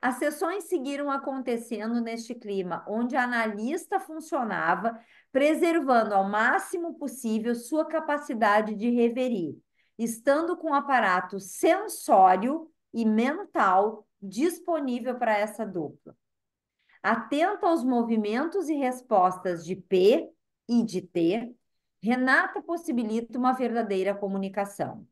As sessões seguiram acontecendo neste clima, onde a analista funcionava, preservando ao máximo possível sua capacidade de reverir, estando com o aparato sensório e mental disponível para essa dupla. Atenta aos movimentos e respostas de P e de T, Renata possibilita uma verdadeira comunicação.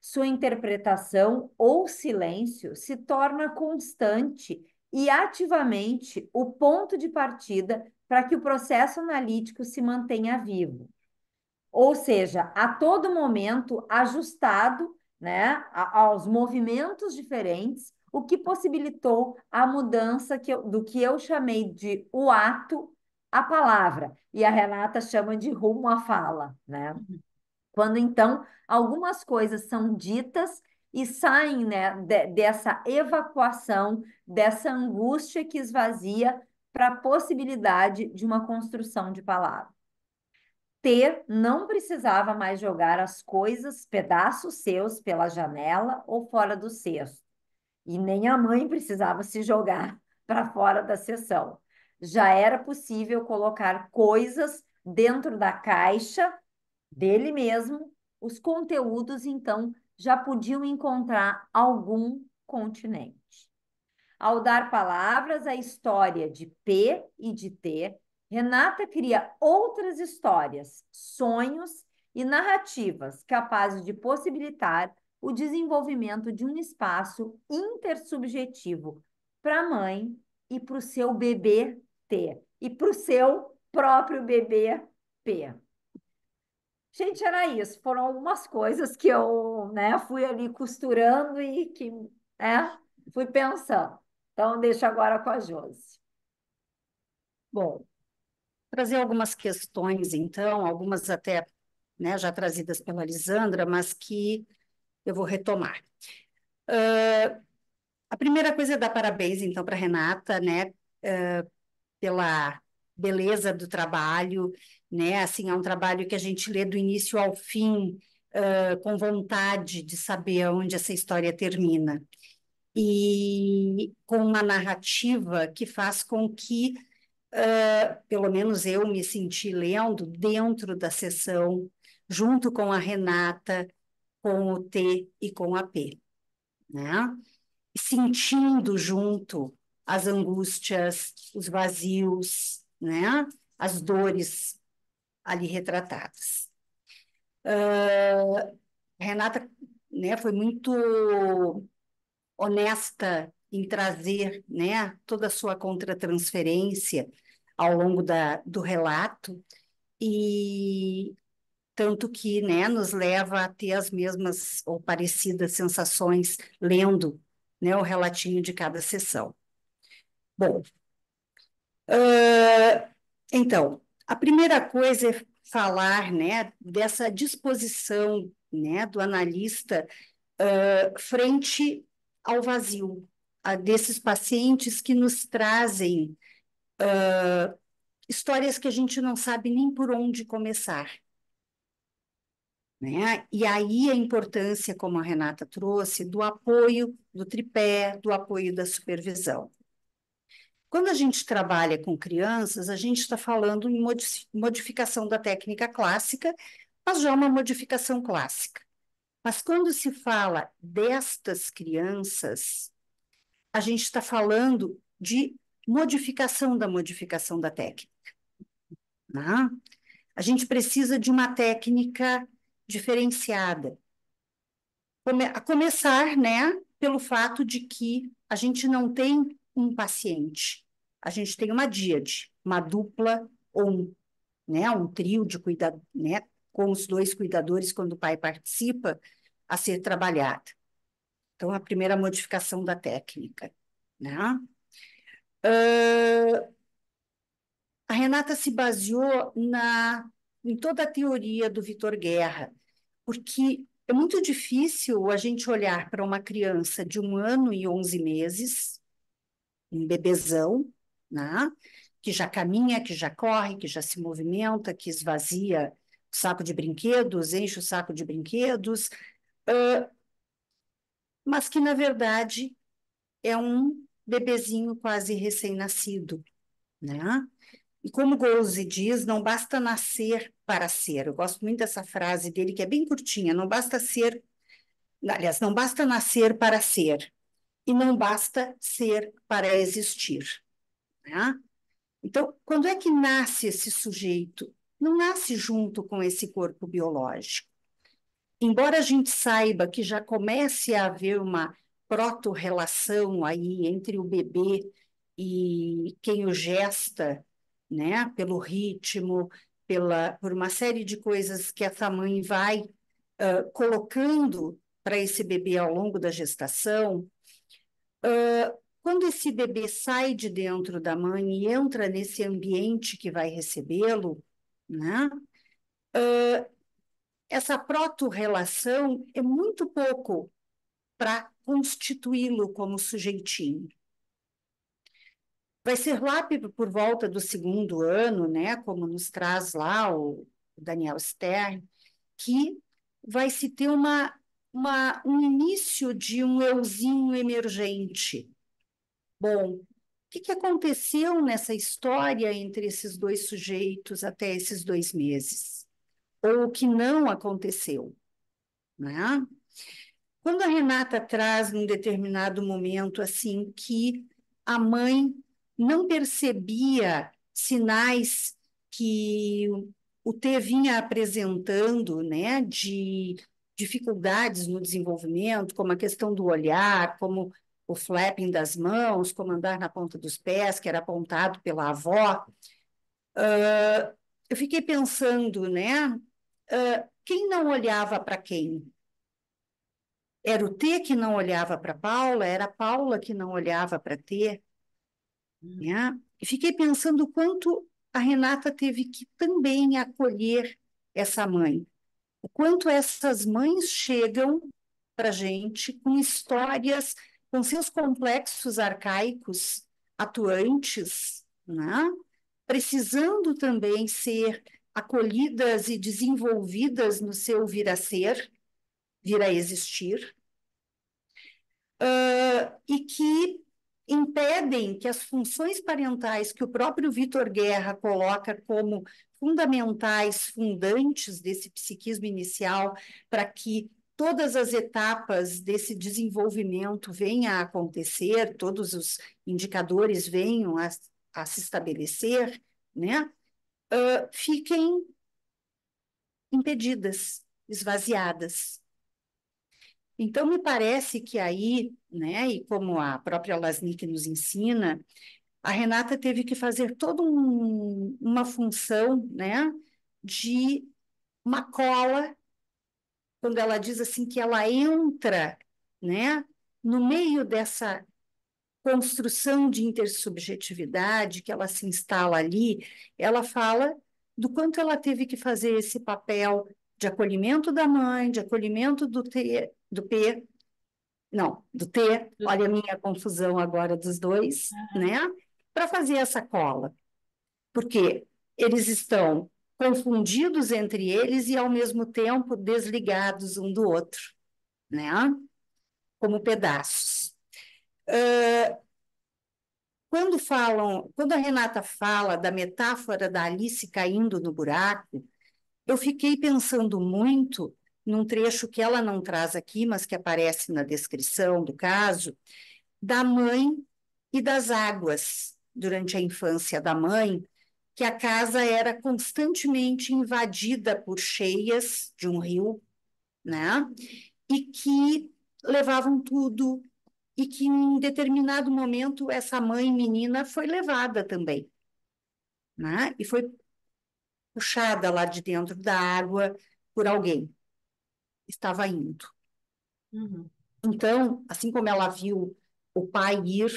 Sua interpretação ou silêncio se torna constante e ativamente o ponto de partida para que o processo analítico se mantenha vivo. Ou seja, a todo momento ajustado né, aos movimentos diferentes o que possibilitou a mudança que eu, do que eu chamei de o ato à palavra, e a Renata chama de rumo à fala, né? Uhum. Quando então algumas coisas são ditas e saem né, de, dessa evacuação, dessa angústia que esvazia para a possibilidade de uma construção de palavra. T não precisava mais jogar as coisas, pedaços seus, pela janela ou fora do cesto. E nem a mãe precisava se jogar [laughs] para fora da sessão. Já era possível colocar coisas dentro da caixa dele mesmo, os conteúdos então já podiam encontrar algum continente. Ao dar palavras à história de P e de T, Renata cria outras histórias, sonhos e narrativas capazes de possibilitar o desenvolvimento de um espaço intersubjetivo para a mãe e para o seu bebê ter, e para o seu próprio bebê P. Gente, era isso. Foram algumas coisas que eu né, fui ali costurando e que né, fui pensando. Então, deixo agora com a Josi. Bom, trazer algumas questões, então, algumas até né, já trazidas pela Lisandra, mas que eu vou retomar. Uh, a primeira coisa é dar parabéns, então, para Renata, né, uh, pela beleza do trabalho, né, assim, é um trabalho que a gente lê do início ao fim, uh, com vontade de saber onde essa história termina. E com uma narrativa que faz com que, pelo menos eu me senti lendo dentro da sessão, junto com a Renata, com o T e com a P, né? Sentindo junto as angústias, os vazios, né? As dores ali retratadas. Uh, Renata, né, foi muito honesta em trazer, né, toda a sua contratransferência ao longo da, do relato e tanto que né, nos leva a ter as mesmas ou parecidas sensações lendo né, o relatinho de cada sessão. Bom, uh, então, a primeira coisa é falar né, dessa disposição né, do analista uh, frente ao vazio, a desses pacientes que nos trazem uh, histórias que a gente não sabe nem por onde começar. Né? E aí a importância, como a Renata trouxe, do apoio do tripé, do apoio da supervisão. Quando a gente trabalha com crianças, a gente está falando em modificação da técnica clássica, mas já é uma modificação clássica. Mas quando se fala destas crianças, a gente está falando de modificação da modificação da técnica. Né? A gente precisa de uma técnica diferenciada. Come a começar, né, pelo fato de que a gente não tem um paciente, a gente tem uma diad uma dupla ou um, né, um trio de cuidado, né, com os dois cuidadores quando o pai participa a ser trabalhada. Então, a primeira modificação da técnica, né? Uh, a Renata se baseou na, em toda a teoria do Vitor Guerra, porque é muito difícil a gente olhar para uma criança de um ano e onze meses, um bebezão, né? que já caminha, que já corre, que já se movimenta, que esvazia o saco de brinquedos, enche o saco de brinquedos, uh, mas que, na verdade, é um bebezinho quase recém-nascido, né? E como Gouze diz, não basta nascer para ser. Eu gosto muito dessa frase dele, que é bem curtinha: não basta ser. Aliás, não basta nascer para ser, e não basta ser para existir. Né? Então, quando é que nasce esse sujeito? Não nasce junto com esse corpo biológico. Embora a gente saiba que já comece a haver uma proto-relação aí entre o bebê e quem o gesta, né? Pelo ritmo, pela, por uma série de coisas que essa mãe vai uh, colocando para esse bebê ao longo da gestação. Uh, quando esse bebê sai de dentro da mãe e entra nesse ambiente que vai recebê-lo, né? Uh, essa proto-relação é muito pouco para constituí-lo como sujeitinho. Vai ser lá por volta do segundo ano, né, como nos traz lá o Daniel Stern, que vai se ter uma, uma, um início de um euzinho emergente. Bom, o que, que aconteceu nessa história entre esses dois sujeitos até esses dois meses? Ou o que não aconteceu? Né? Quando a Renata traz num determinado momento assim que a mãe não percebia sinais que o T vinha apresentando, né, de dificuldades no desenvolvimento, como a questão do olhar, como o flapping das mãos, como andar na ponta dos pés, que era apontado pela avó. Uh, eu fiquei pensando, né, uh, quem não olhava para quem? Era o T que não olhava para Paula, era a Paula que não olhava para T. Né? E fiquei pensando quanto a Renata teve que também acolher essa mãe. O quanto essas mães chegam para a gente com histórias, com seus complexos arcaicos atuantes, né? precisando também ser acolhidas e desenvolvidas no seu vir a ser, vir a existir, uh, e que impedem que as funções parentais que o próprio Vitor Guerra coloca como fundamentais, fundantes desse psiquismo inicial, para que todas as etapas desse desenvolvimento venham a acontecer, todos os indicadores venham a, a se estabelecer, né? Uh, fiquem impedidas, esvaziadas. Então, me parece que aí, né, e como a própria Lasnik nos ensina, a Renata teve que fazer toda um, uma função né, de uma cola, quando ela diz assim que ela entra né, no meio dessa construção de intersubjetividade que ela se instala ali, ela fala do quanto ela teve que fazer esse papel de acolhimento da mãe, de acolhimento do, te, do P, não, do T, olha a minha confusão agora dos dois, uhum. né? Para fazer essa cola. Porque eles estão confundidos entre eles e, ao mesmo tempo, desligados um do outro, né? Como pedaços. Uh, quando falam, quando a Renata fala da metáfora da Alice caindo no buraco, eu fiquei pensando muito num trecho que ela não traz aqui, mas que aparece na descrição do caso, da mãe e das águas durante a infância da mãe, que a casa era constantemente invadida por cheias de um rio, né? E que levavam tudo e que em determinado momento essa mãe menina foi levada também, né? E foi puxada lá de dentro da água por alguém estava indo. Uhum. Então, assim como ela viu o pai ir,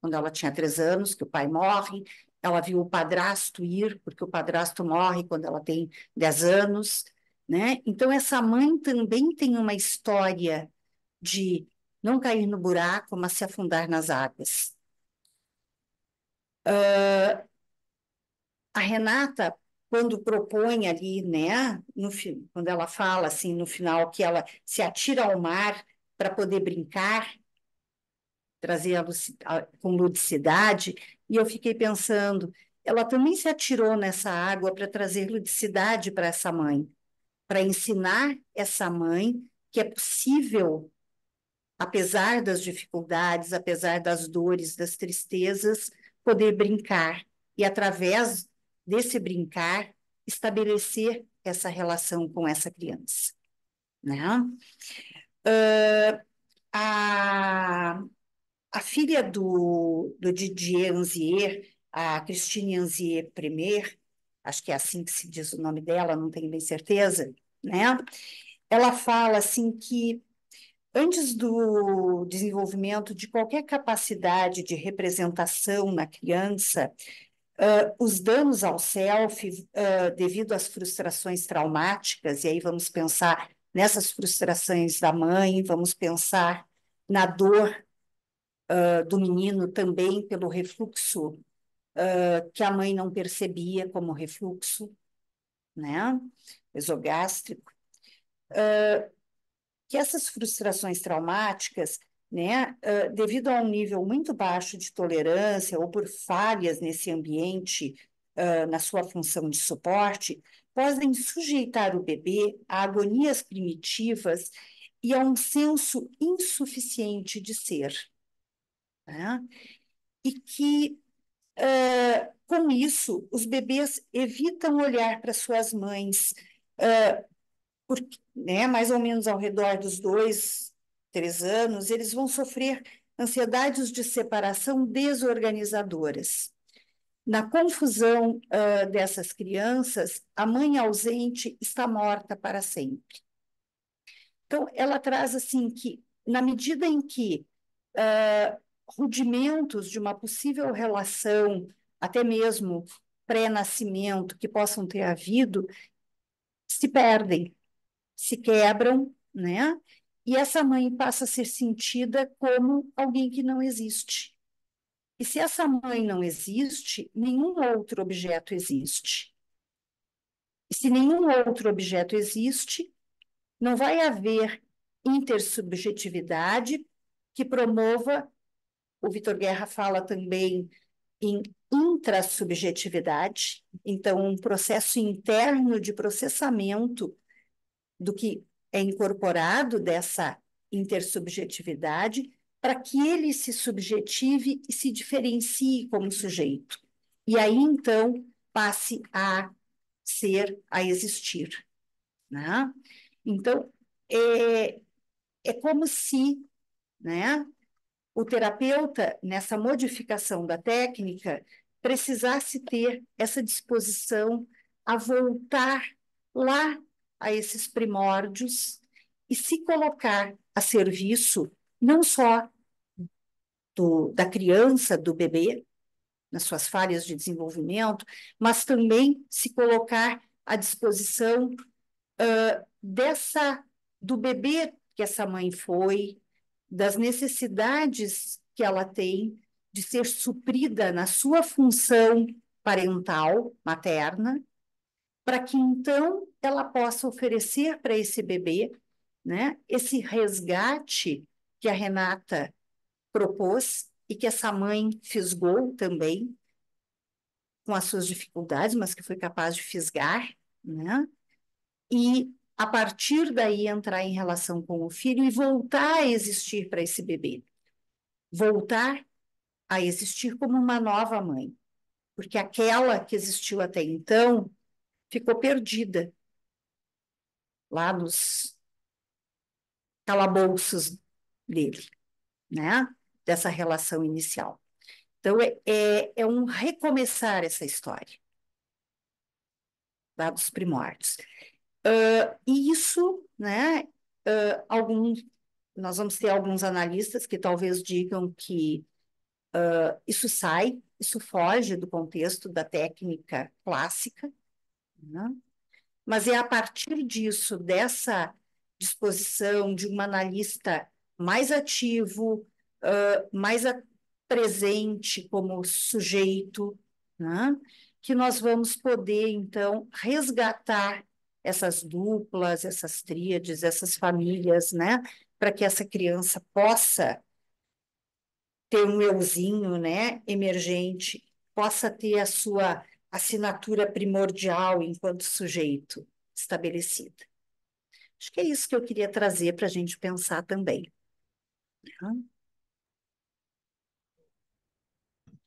quando ela tinha três anos, que o pai morre, ela viu o padrasto ir, porque o padrasto morre quando ela tem dez anos, né? Então, essa mãe também tem uma história de não cair no buraco, mas se afundar nas águas. Uh, a Renata quando propõe ali, né, no, quando ela fala assim no final que ela se atira ao mar para poder brincar, trazer a, a, com ludicidade, e eu fiquei pensando, ela também se atirou nessa água para trazer ludicidade para essa mãe, para ensinar essa mãe que é possível, apesar das dificuldades, apesar das dores, das tristezas, poder brincar e através desse brincar, estabelecer essa relação com essa criança. Né? Uh, a, a filha do, do Didier Anzier, a Christine Anzier Premier, acho que é assim que se diz o nome dela, não tenho bem certeza, né? Ela fala assim que antes do desenvolvimento de qualquer capacidade de representação na criança, Uh, os danos ao self, uh, devido às frustrações traumáticas, e aí vamos pensar nessas frustrações da mãe, vamos pensar na dor uh, do menino também pelo refluxo que a mãe não percebia como refluxo, né? Exogástrico. que essas frustrações traumáticas né, uh, devido a um nível muito baixo de tolerância ou por falhas nesse ambiente, uh, na sua função de suporte, podem sujeitar o bebê a agonias primitivas e a um senso insuficiente de ser. Né? E que, uh, com isso, os bebês evitam olhar para suas mães, porque, né, mais ou menos ao redor dos dois, três anos, eles vão sofrer ansiedades de separação desorganizadoras. Na confusão uh, dessas crianças, a mãe ausente está morta para sempre. Então, ela traz assim que, na medida em que uh, rudimentos de uma possível relação, até mesmo pré-nascimento, que possam ter havido, se perdem, se quebram, né? E essa mãe passa a ser sentida como alguém que não existe. E se essa mãe não existe, nenhum outro objeto existe. E se nenhum outro objeto existe, não vai haver intersubjetividade que promova. O Vitor Guerra fala também em intrasubjetividade, então, um processo interno de processamento do que é incorporado dessa intersubjetividade para que ele se subjetive e se diferencie como sujeito. E aí, então, passe a ser, a existir. Né? Então, é, é como se né, o terapeuta, nessa modificação da técnica, precisasse ter essa disposição a voltar lá a esses primórdios e se colocar a serviço não só do, da criança, do bebê, nas suas falhas de desenvolvimento, mas também se colocar à disposição uh, dessa do bebê que essa mãe foi, das necessidades que ela tem de ser suprida na sua função parental, materna, para que então ela possa oferecer para esse bebê né, esse resgate que a Renata propôs e que essa mãe fisgou também, com as suas dificuldades, mas que foi capaz de fisgar, né? E a partir daí entrar em relação com o filho e voltar a existir para esse bebê. Voltar a existir como uma nova mãe, porque aquela que existiu até então ficou perdida, lá nos calabouços dele, né? Dessa relação inicial. Então, é, é, é um recomeçar essa história lá dos primórdios. Uh, e isso, né, uh, algum, nós vamos ter alguns analistas que talvez digam que uh, isso sai, isso foge do contexto da técnica clássica, né? Mas é a partir disso, dessa disposição de um analista mais ativo, uh, mais presente como sujeito, né? que nós vamos poder, então, resgatar essas duplas, essas tríades, essas famílias, né? para que essa criança possa ter um euzinho né? emergente, possa ter a sua assinatura primordial enquanto sujeito estabelecida. Acho que é isso que eu queria trazer para a gente pensar também. Tá?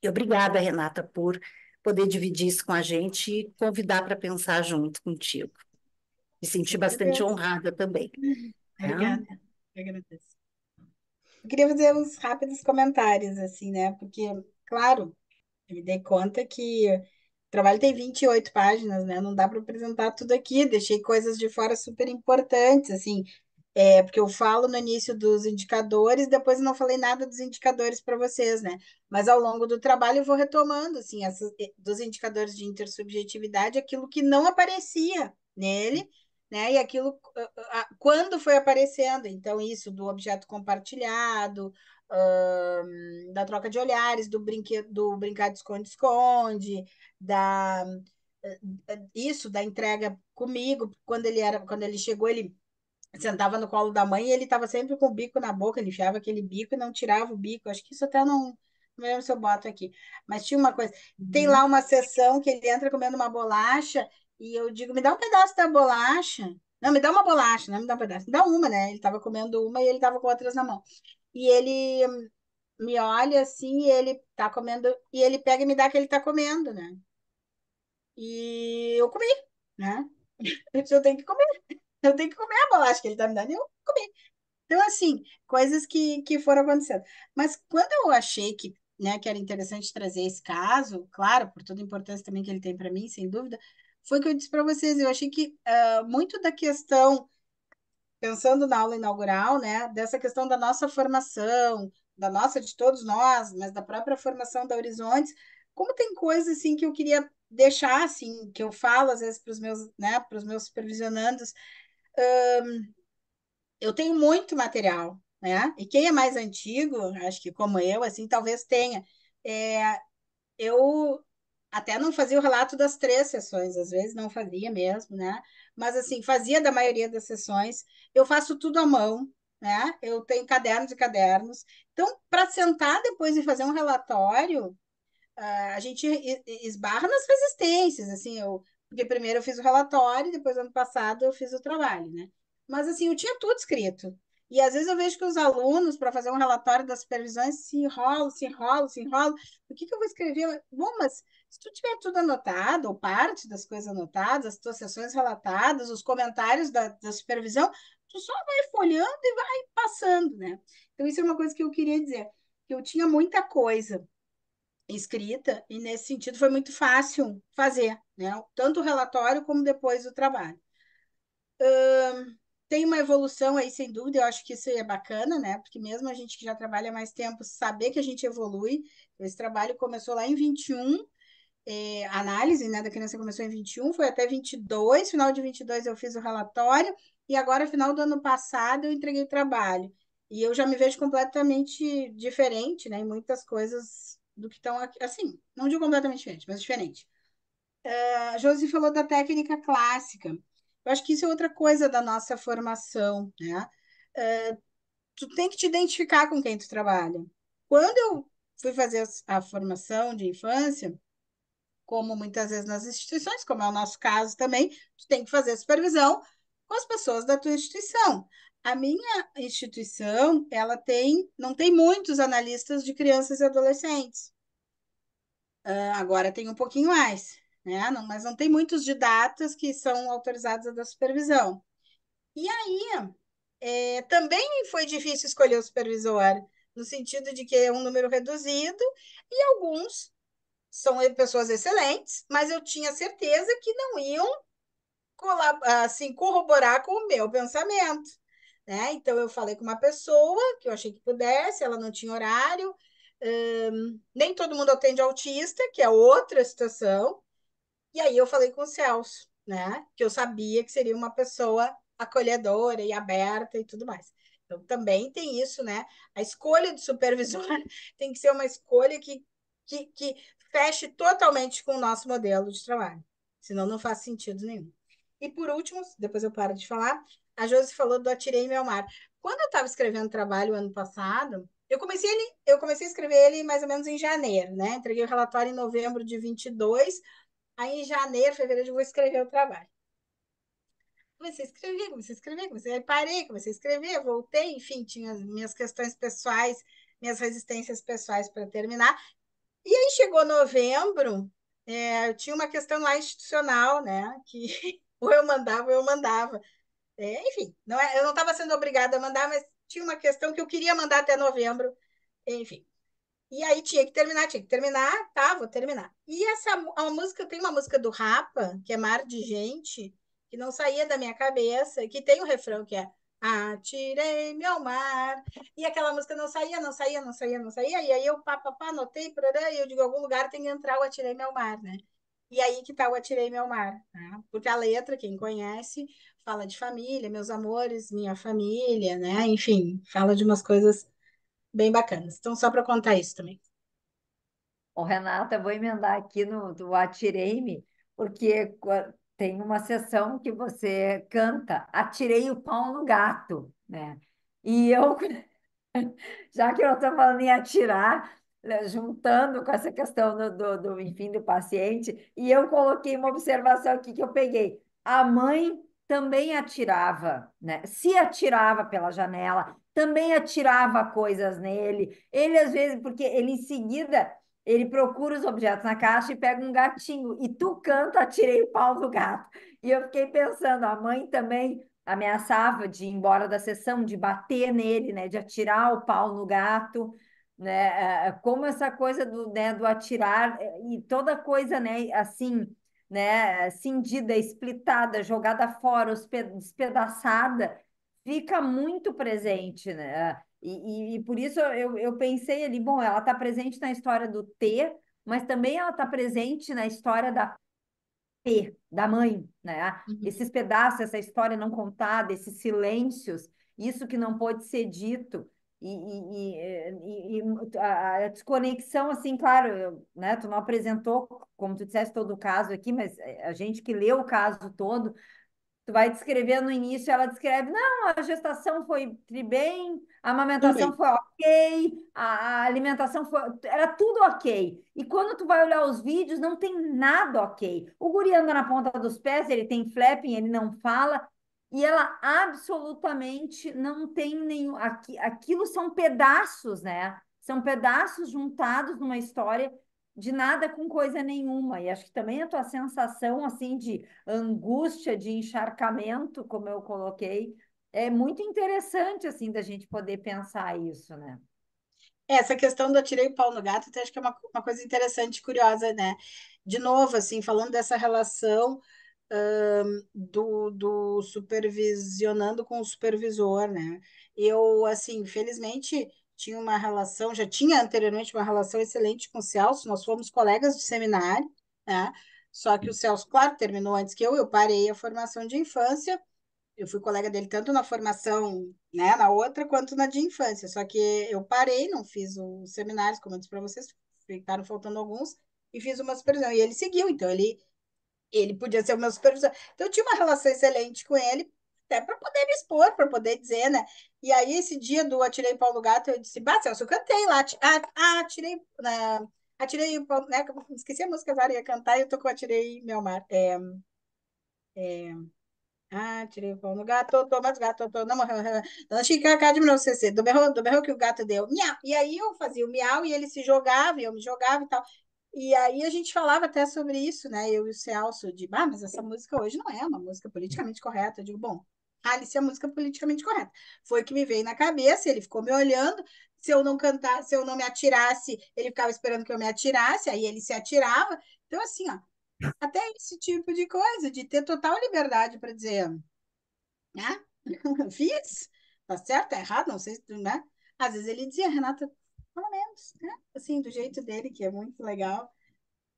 E obrigada, Renata, por poder dividir isso com a gente e convidar para pensar junto contigo. Me senti bastante honrada também. Tá? Obrigada, eu agradeço. Eu queria fazer uns rápidos comentários, assim, né? Porque, claro, eu me dei conta que o trabalho tem 28 páginas, né? Não dá para apresentar tudo aqui, deixei coisas de fora super importantes, assim, é, porque eu falo no início dos indicadores, depois não falei nada dos indicadores para vocês, né? Mas ao longo do trabalho eu vou retomando, assim, essas, dos indicadores de intersubjetividade, aquilo que não aparecia nele, né? E aquilo, quando foi aparecendo, então isso do objeto compartilhado, da troca de olhares, do, brinque, do brincar de esconde-esconde, da eh, isso da entrega comigo quando ele era quando ele chegou ele sentava no colo da mãe e ele estava sempre com o bico na boca ele enfiava aquele bico e não tirava o bico acho que isso até não não lembro se eu boto aqui mas tinha uma coisa tem uhum. lá uma sessão que ele entra comendo uma bolacha e eu digo me dá um pedaço da bolacha não me dá uma bolacha não né, me dá um pedaço me dá uma né ele estava comendo uma e ele estava com outras na mão e ele me olha assim, e ele tá comendo, e ele pega e me dá que ele tá comendo, né? E eu comi, né? [laughs] Eu tenho que comer, eu tenho que comer a bolacha que ele tá me dando, eu comi. Então, assim, coisas que, que foram acontecendo. Mas quando eu achei que, né, que era interessante trazer esse caso, claro, por toda a importância também que ele tem para mim, sem dúvida, foi que eu disse para vocês, eu achei que uh, muito da questão pensando na aula inaugural, né, dessa questão da nossa formação, da nossa, de todos nós, mas da própria formação da Horizontes, como tem coisas assim que eu queria deixar assim, que eu falo às vezes para os meus, né, para os meus supervisionandos, eu tenho muito material, né? E quem é mais antigo, acho que como eu, assim, talvez tenha. É, eu até não fazia o relato das três sessões, às vezes não fazia mesmo, né? Mas assim, fazia da maioria das sessões. Eu faço tudo à mão, né? Eu tenho cadernos e cadernos. Então, para sentar depois e fazer um relatório, ah, a gente esbarra nas resistências, assim, eu porque primeiro eu fiz o relatório, depois ano passado eu fiz o trabalho, né? Mas assim, eu tinha tudo escrito. E às vezes eu vejo que os alunos, para fazer um relatório das supervisões, se enrolam, se enrolam, se enrolam. O que, que eu vou escrever? Bom, mas se tu tiver tudo anotado, ou parte das coisas anotadas, as tuas sessões relatadas, os comentários da, da supervisão, tu só vai folheando e vai passando, né? Então, isso é uma coisa que eu queria dizer, que eu tinha muita coisa escrita, e nesse sentido foi muito fácil fazer, né? Tanto o relatório como depois o trabalho. Hum, tem uma evolução aí, sem dúvida, eu acho que isso é bacana, né? Porque mesmo a gente que já trabalha mais tempo, saber que a gente evolui, esse trabalho começou lá em 21 é, análise né, da criança começou em 21, foi até 22, final de 22 eu fiz o relatório, e agora, final do ano passado, eu entreguei o trabalho. E eu já me vejo completamente diferente, né, em muitas coisas do que estão aqui, assim, não digo completamente diferente, mas diferente. Uh, Josi falou da técnica clássica. Eu acho que isso é outra coisa da nossa formação, né? Uh, tu tem que te identificar com quem tu trabalha. Quando eu fui fazer a formação de infância, como muitas vezes nas instituições, como é o nosso caso também, tu tem que fazer supervisão com as pessoas da tua instituição. A minha instituição, ela tem, não tem muitos analistas de crianças e adolescentes. Uh, agora tem um pouquinho mais, né? Não, mas não tem muitos didatas que são autorizados a dar supervisão. E aí, é, também foi difícil escolher o supervisor, no sentido de que é um número reduzido e alguns são pessoas excelentes, mas eu tinha certeza que não iam assim, corroborar com o meu pensamento. Né? Então, eu falei com uma pessoa que eu achei que pudesse, ela não tinha horário, hum, nem todo mundo atende autista, que é outra situação. E aí eu falei com o Celso, né? que eu sabia que seria uma pessoa acolhedora e aberta e tudo mais. Então, também tem isso, né? A escolha do supervisor [laughs] tem que ser uma escolha que, que, que feche totalmente com o nosso modelo de trabalho. Senão não faz sentido nenhum. E por último, depois eu paro de falar, a Josi falou do Atirei Meu Mar. Quando eu estava escrevendo trabalho ano passado, eu comecei, ele, eu comecei a escrever ele mais ou menos em janeiro, né? Entreguei o relatório em novembro de 22, aí em janeiro, fevereiro, eu vou escrever o trabalho. Comecei a escrever, comecei a escrever, comecei, a... parei, comecei a escrever, voltei, enfim, tinha minhas questões pessoais, minhas resistências pessoais para terminar, e aí chegou novembro, é, tinha uma questão lá institucional, né? Que [laughs] ou eu mandava ou eu mandava. É, enfim, não é, eu não estava sendo obrigada a mandar, mas tinha uma questão que eu queria mandar até novembro, enfim. E aí tinha que terminar, tinha que terminar, tá, vou terminar. E essa a música, tem uma música do Rapa, que é Mar de Gente, que não saía da minha cabeça, que tem o um refrão que é atirei meu mar. E aquela música não saía, não saía, não saía, não saía. E aí eu pá, anotei, prará, e eu digo, algum lugar tem que entrar o atirei meu mar, né? E aí que tá o Atirei Meu Mar, né? Porque a letra, quem conhece, fala de família, meus amores, minha família, né? Enfim, fala de umas coisas bem bacanas. Então, só para contar isso também. Bom, Renata, vou emendar aqui no do Atirei-me, porque tem uma sessão que você canta Atirei o pão no gato, né? E eu, [laughs] já que eu estou falando em atirar, né, juntando com essa questão do, do, do, enfim, do paciente, e eu coloquei uma observação aqui que eu peguei. A mãe também atirava, né? Se atirava pela janela, também atirava coisas nele. Ele, às vezes, porque ele em seguida ele procura os objetos na caixa e pega um gatinho. E tu canta, tirei o pau do gato. E eu fiquei pensando, a mãe também ameaçava de ir embora da sessão, de bater nele, né? De atirar o pau no gato, né? É, é, como essa coisa do, né, do atirar é, e toda coisa, né? Assim, né? Cindida, explitada jogada fora, despedaçada, fica muito presente, né? E, e, e por isso eu, eu pensei ali, bom, ela está presente na história do T, mas também ela está presente na história da P, da mãe, né? Ah, uhum. Esses pedaços, essa história não contada, esses silêncios, isso que não pode ser dito. E, e, e, e, a desconexão, assim, claro, né, tu não apresentou, como tu disseste, todo o caso aqui, mas é, a gente que leu o caso todo, Tu vai descrever no início, ela descreve, não, a gestação foi bem, a amamentação foi ok, a alimentação foi, era tudo ok. E quando tu vai olhar os vídeos, não tem nada ok. O guri anda na ponta dos pés, ele tem flapping, ele não fala, e ela absolutamente não tem nenhum, aquilo são pedaços, né? São pedaços juntados numa história de nada com coisa nenhuma. E acho que também a tua sensação assim de angústia, de encharcamento, como eu coloquei, é muito interessante assim da gente poder pensar isso, né? É, essa questão do atirei o pau no gato, até acho que é uma, uma coisa interessante, curiosa, né? De novo, assim, falando dessa relação um, do, do supervisionando com o supervisor, né? Eu, assim, felizmente, tinha uma relação, já tinha anteriormente uma relação excelente com o Celso, nós fomos colegas de seminário, né? Só que o Celso, claro, terminou antes que eu, eu parei a formação de infância, eu fui colega dele tanto na formação, né, na outra, quanto na de infância, só que eu parei, não fiz os seminários, como eu disse para vocês, ficaram faltando alguns, e fiz uma supervisão, e ele seguiu, então ele, ele podia ser o meu supervisor. Então eu tinha uma relação excelente com ele, até para poder me expor, para poder dizer, né? E aí, esse dia do Atirei Paulo Gato, eu disse, bah, Celso, eu cantei lá, ah, atirei, ah, atirei, né, né esqueci a música, agora ia cantar, e eu com Atirei Meu Mar, é, é, ah, tirei o pão no gato, mas o gato, tô, não morreu. Dona né, Chica, cá de 1960, do berro, do berro que o gato deu. Miau. E aí eu fazia o miau e ele se jogava, e eu me jogava e tal. E aí a gente falava até sobre isso, né? Eu e o Celso, de, ah, mas essa música hoje não é uma música politicamente correta. Eu digo, bom, Alice é a música politicamente correta. Foi o que me veio na cabeça, ele ficou me olhando. Se eu não cantasse, se eu não me atirasse, ele ficava esperando que eu me atirasse, aí ele se atirava. Então, assim, ó, até esse tipo de coisa, de ter total liberdade para dizer, né? [laughs] Fiz, tá certo, tá errado, não sei se né? Às vezes ele dizia, Renata, pelo menos, né? Assim, do jeito dele, que é muito legal.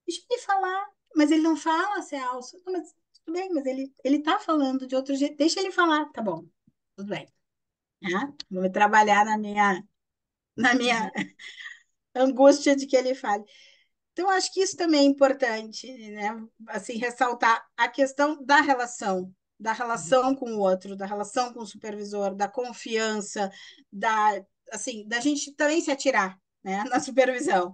Deixa ele falar, mas ele não fala, Celso. Mas tudo bem, mas ele, ele tá falando de outro jeito, deixa ele falar, tá bom, tudo bem. Tá? Vou trabalhar na minha, na minha [laughs] angústia de que ele fale. Então, acho que isso também é importante, né? Assim, ressaltar a questão da relação, da relação com o outro, da relação com o supervisor, da confiança, da, assim, da gente também se atirar, né? [laughs] Na supervisão.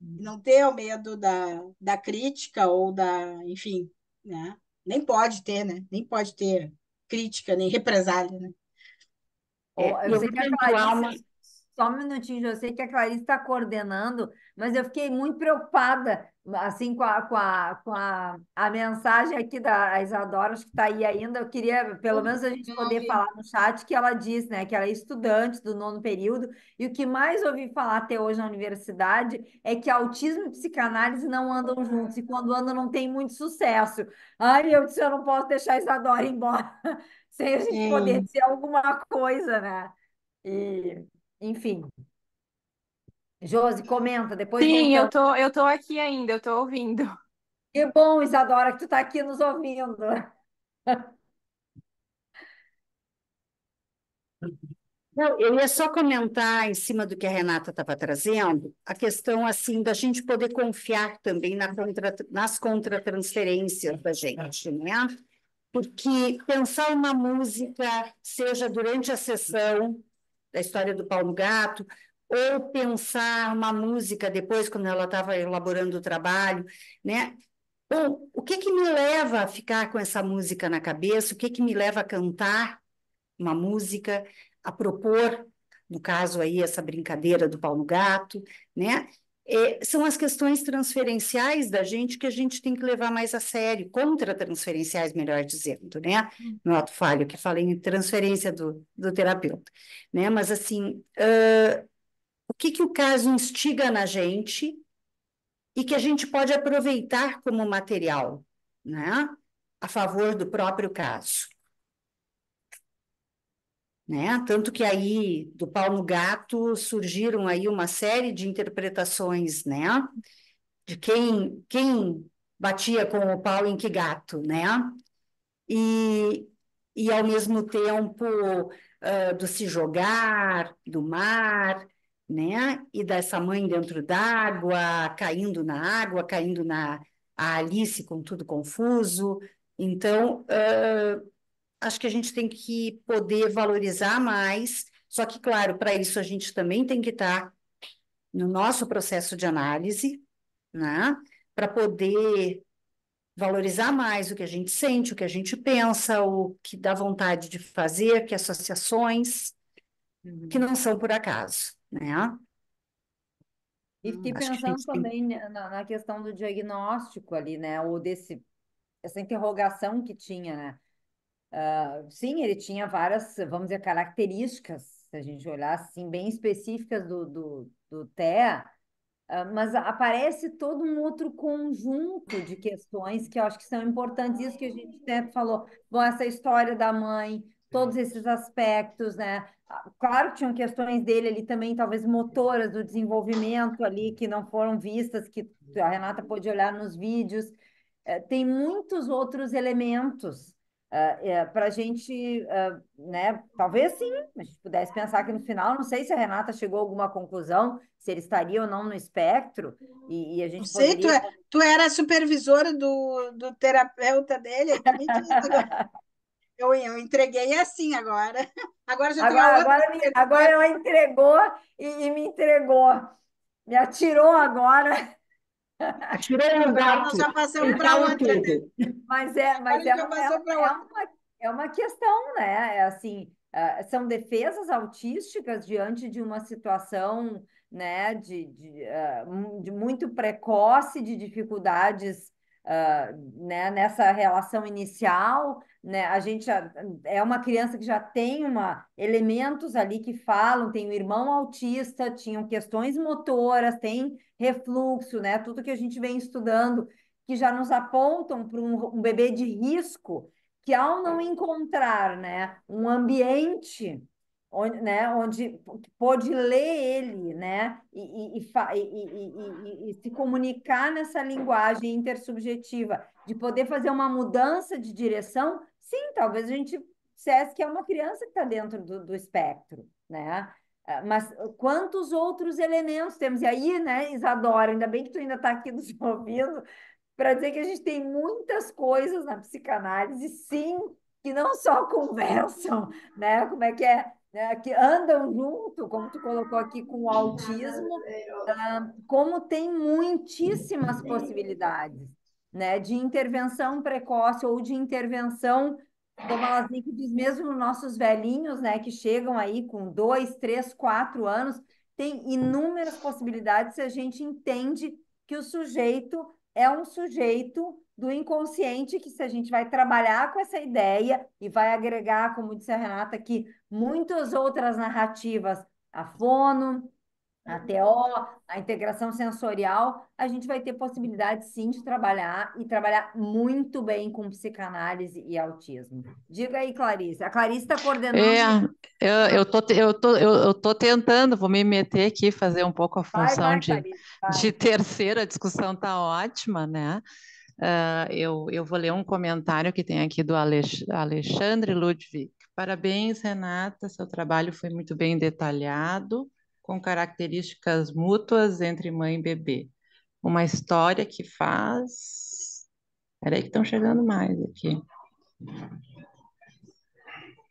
Uhum. Não ter o medo da, da crítica ou da, enfim, né? nem pode ter, né? Nem pode ter crítica, nem represália, né? É, eu, eu, eu, eu, só um minutinho, eu sei que a Clarice está coordenando, mas eu fiquei muito preocupada, assim, com a, com a, com a, a mensagem aqui da Isadora, acho que está aí ainda, eu queria, pelo menos, a gente poder falar no chat que ela diz, né, que ela é estudante do nono período, e o que mais ouvi falar até hoje na universidade é que autismo e psicanálise não andam juntos, e quando andam não tem muito sucesso. Ai, eu disse, eu não posso deixar a Isadora embora, [laughs] sem a gente Sim. poder dizer alguma coisa, né? E, enfim. Josi, comenta, depois Sim, eu tô, eu tô aqui ainda, eu tô ouvindo. Que bom, Isadora, que tu tá aqui nos ouvindo. Não, eu ia só comentar em cima do que a Renata estava trazendo, a questão assim da gente poder confiar também na contra, nas contratransferências da gente, né? Porque pensar uma música, seja durante a sessão, da história do Paulo Gato, ou pensar uma música depois, quando ela estava elaborando o trabalho, né? Bom, o que que me leva a ficar com essa música na cabeça? O que que me leva a cantar uma música, a propor, no caso aí, essa brincadeira do Paulo Gato, né? é, são as questões transferenciais da gente que a gente tem que levar mais a sério, contra transferenciais, melhor dizendo, né? Uhum. No ato falho, que falei em transferência do, do terapeuta, né? Mas, assim, uh, o que, que o caso instiga na gente e que a gente pode aproveitar como material, né? A favor do próprio caso. Né? Tanto que aí, do no Gato, surgiram aí uma série de interpretações, né? De quem, quem batia com o pau em que gato, né? E, e ao mesmo tempo uh, do se jogar, do mar, né? E dessa mãe dentro d'água, caindo na água, caindo na a Alice com tudo confuso. Então, uh, acho que a gente tem que poder valorizar mais. Só que, claro, para isso a gente também tem que estar tá no nosso processo de análise, né? Para poder valorizar mais o que a gente sente, o que a gente pensa, o que dá vontade de fazer, que associações uhum. que não são por acaso, né? E, hum, e pensando também na, na, questão do diagnóstico ali, né? Ou desse essa interrogação que tinha, né? Ah, sim, ele tinha várias, vamos dizer, características, se a gente olhar assim, bem específicas do, do, do TEA, uh, ah, mas aparece todo um outro conjunto de questões que eu acho que são importantes, isso que a gente até falou, bom, essa história da mãe, todos esses aspectos, né? Ah, claro que tinham questões dele ali também, talvez motoras do desenvolvimento ali, que não foram vistas, que a Renata pôde olhar nos vídeos. É, tem muitos outros elementos Uh, ah, é, para a gente, uh, né? Talvez sim, a gente pudesse pensar que no final, não sei se a Renata chegou a alguma conclusão, se ele estaria ou não no espectro, e, e a gente. Não sei, poderia... tu, é, tu era supervisora do, do terapeuta dele, Eu, [laughs] eu entreguei assim agora. [laughs] Agora já agora, agora, me, agora ela entregou e, e me entregou. Me atirou agora. Tirei um gato. Já passamos para ontem. Mas é, mas é, uma, é, uma, é, uma, é uma questão, né? É assim, é, são defesas autísticas diante de uma situação né, de, de, é, de muito precoce de dificuldades uh, né, nessa relação inicial, né? A gente já, é uma criança que já tem uma, elementos ali que falam, tem o um irmão autista, tinham questões motoras, tem refluxo, né? Tudo que a gente vem estudando, que já nos apontam para um, um bebê de risco, que ao não é. encontrar, né, um ambiente onde, né, onde pode ler ele, né, e, e, e, e, se comunicar nessa linguagem intersubjetiva, de poder fazer uma mudança de direção, Sim, talvez a gente dissesse que é uma criança que está dentro do, do espectro, né? Ah, mas quantos outros elementos temos? E aí, né, Isadora, ainda bem que tu ainda está aqui nos [laughs] ouvindo, para dizer que a gente tem muitas coisas na psicanálise, sim, que não só [laughs] conversam, né? Como é que é? Né, que andam junto, como tu colocou aqui, com o autismo, ah, como tem muitíssimas possibilidades né, de intervenção precoce ou de intervenção, como elas diz, mesmo nossos velhinhos, né, que chegam aí com dois, três, quatro anos, tem inúmeras possibilidades se a gente entende que o sujeito é um sujeito do inconsciente, que se a gente vai trabalhar com essa ideia e vai agregar, como disse a Renata aqui, muitas outras narrativas, a fono, a TO, a integração sensorial, a gente vai ter possibilidade sim de trabalhar e trabalhar muito bem com psicanálise e autismo. Diga aí, Clarice. A Clarice está coordenando. É, eu, eu, tô, eu, tô, eu, eu tô tentando, vou me meter aqui, fazer um pouco a função vai, vai, de, Clarice, de terceira, a discussão está ótima, né? Uh, eu, eu vou ler um comentário que tem aqui do Alexandre Ludwig. Parabéns, Renata, seu trabalho foi muito bem detalhado com características mútuas entre mãe e bebê. Uma história que faz. Peraí, que estão chegando mais aqui.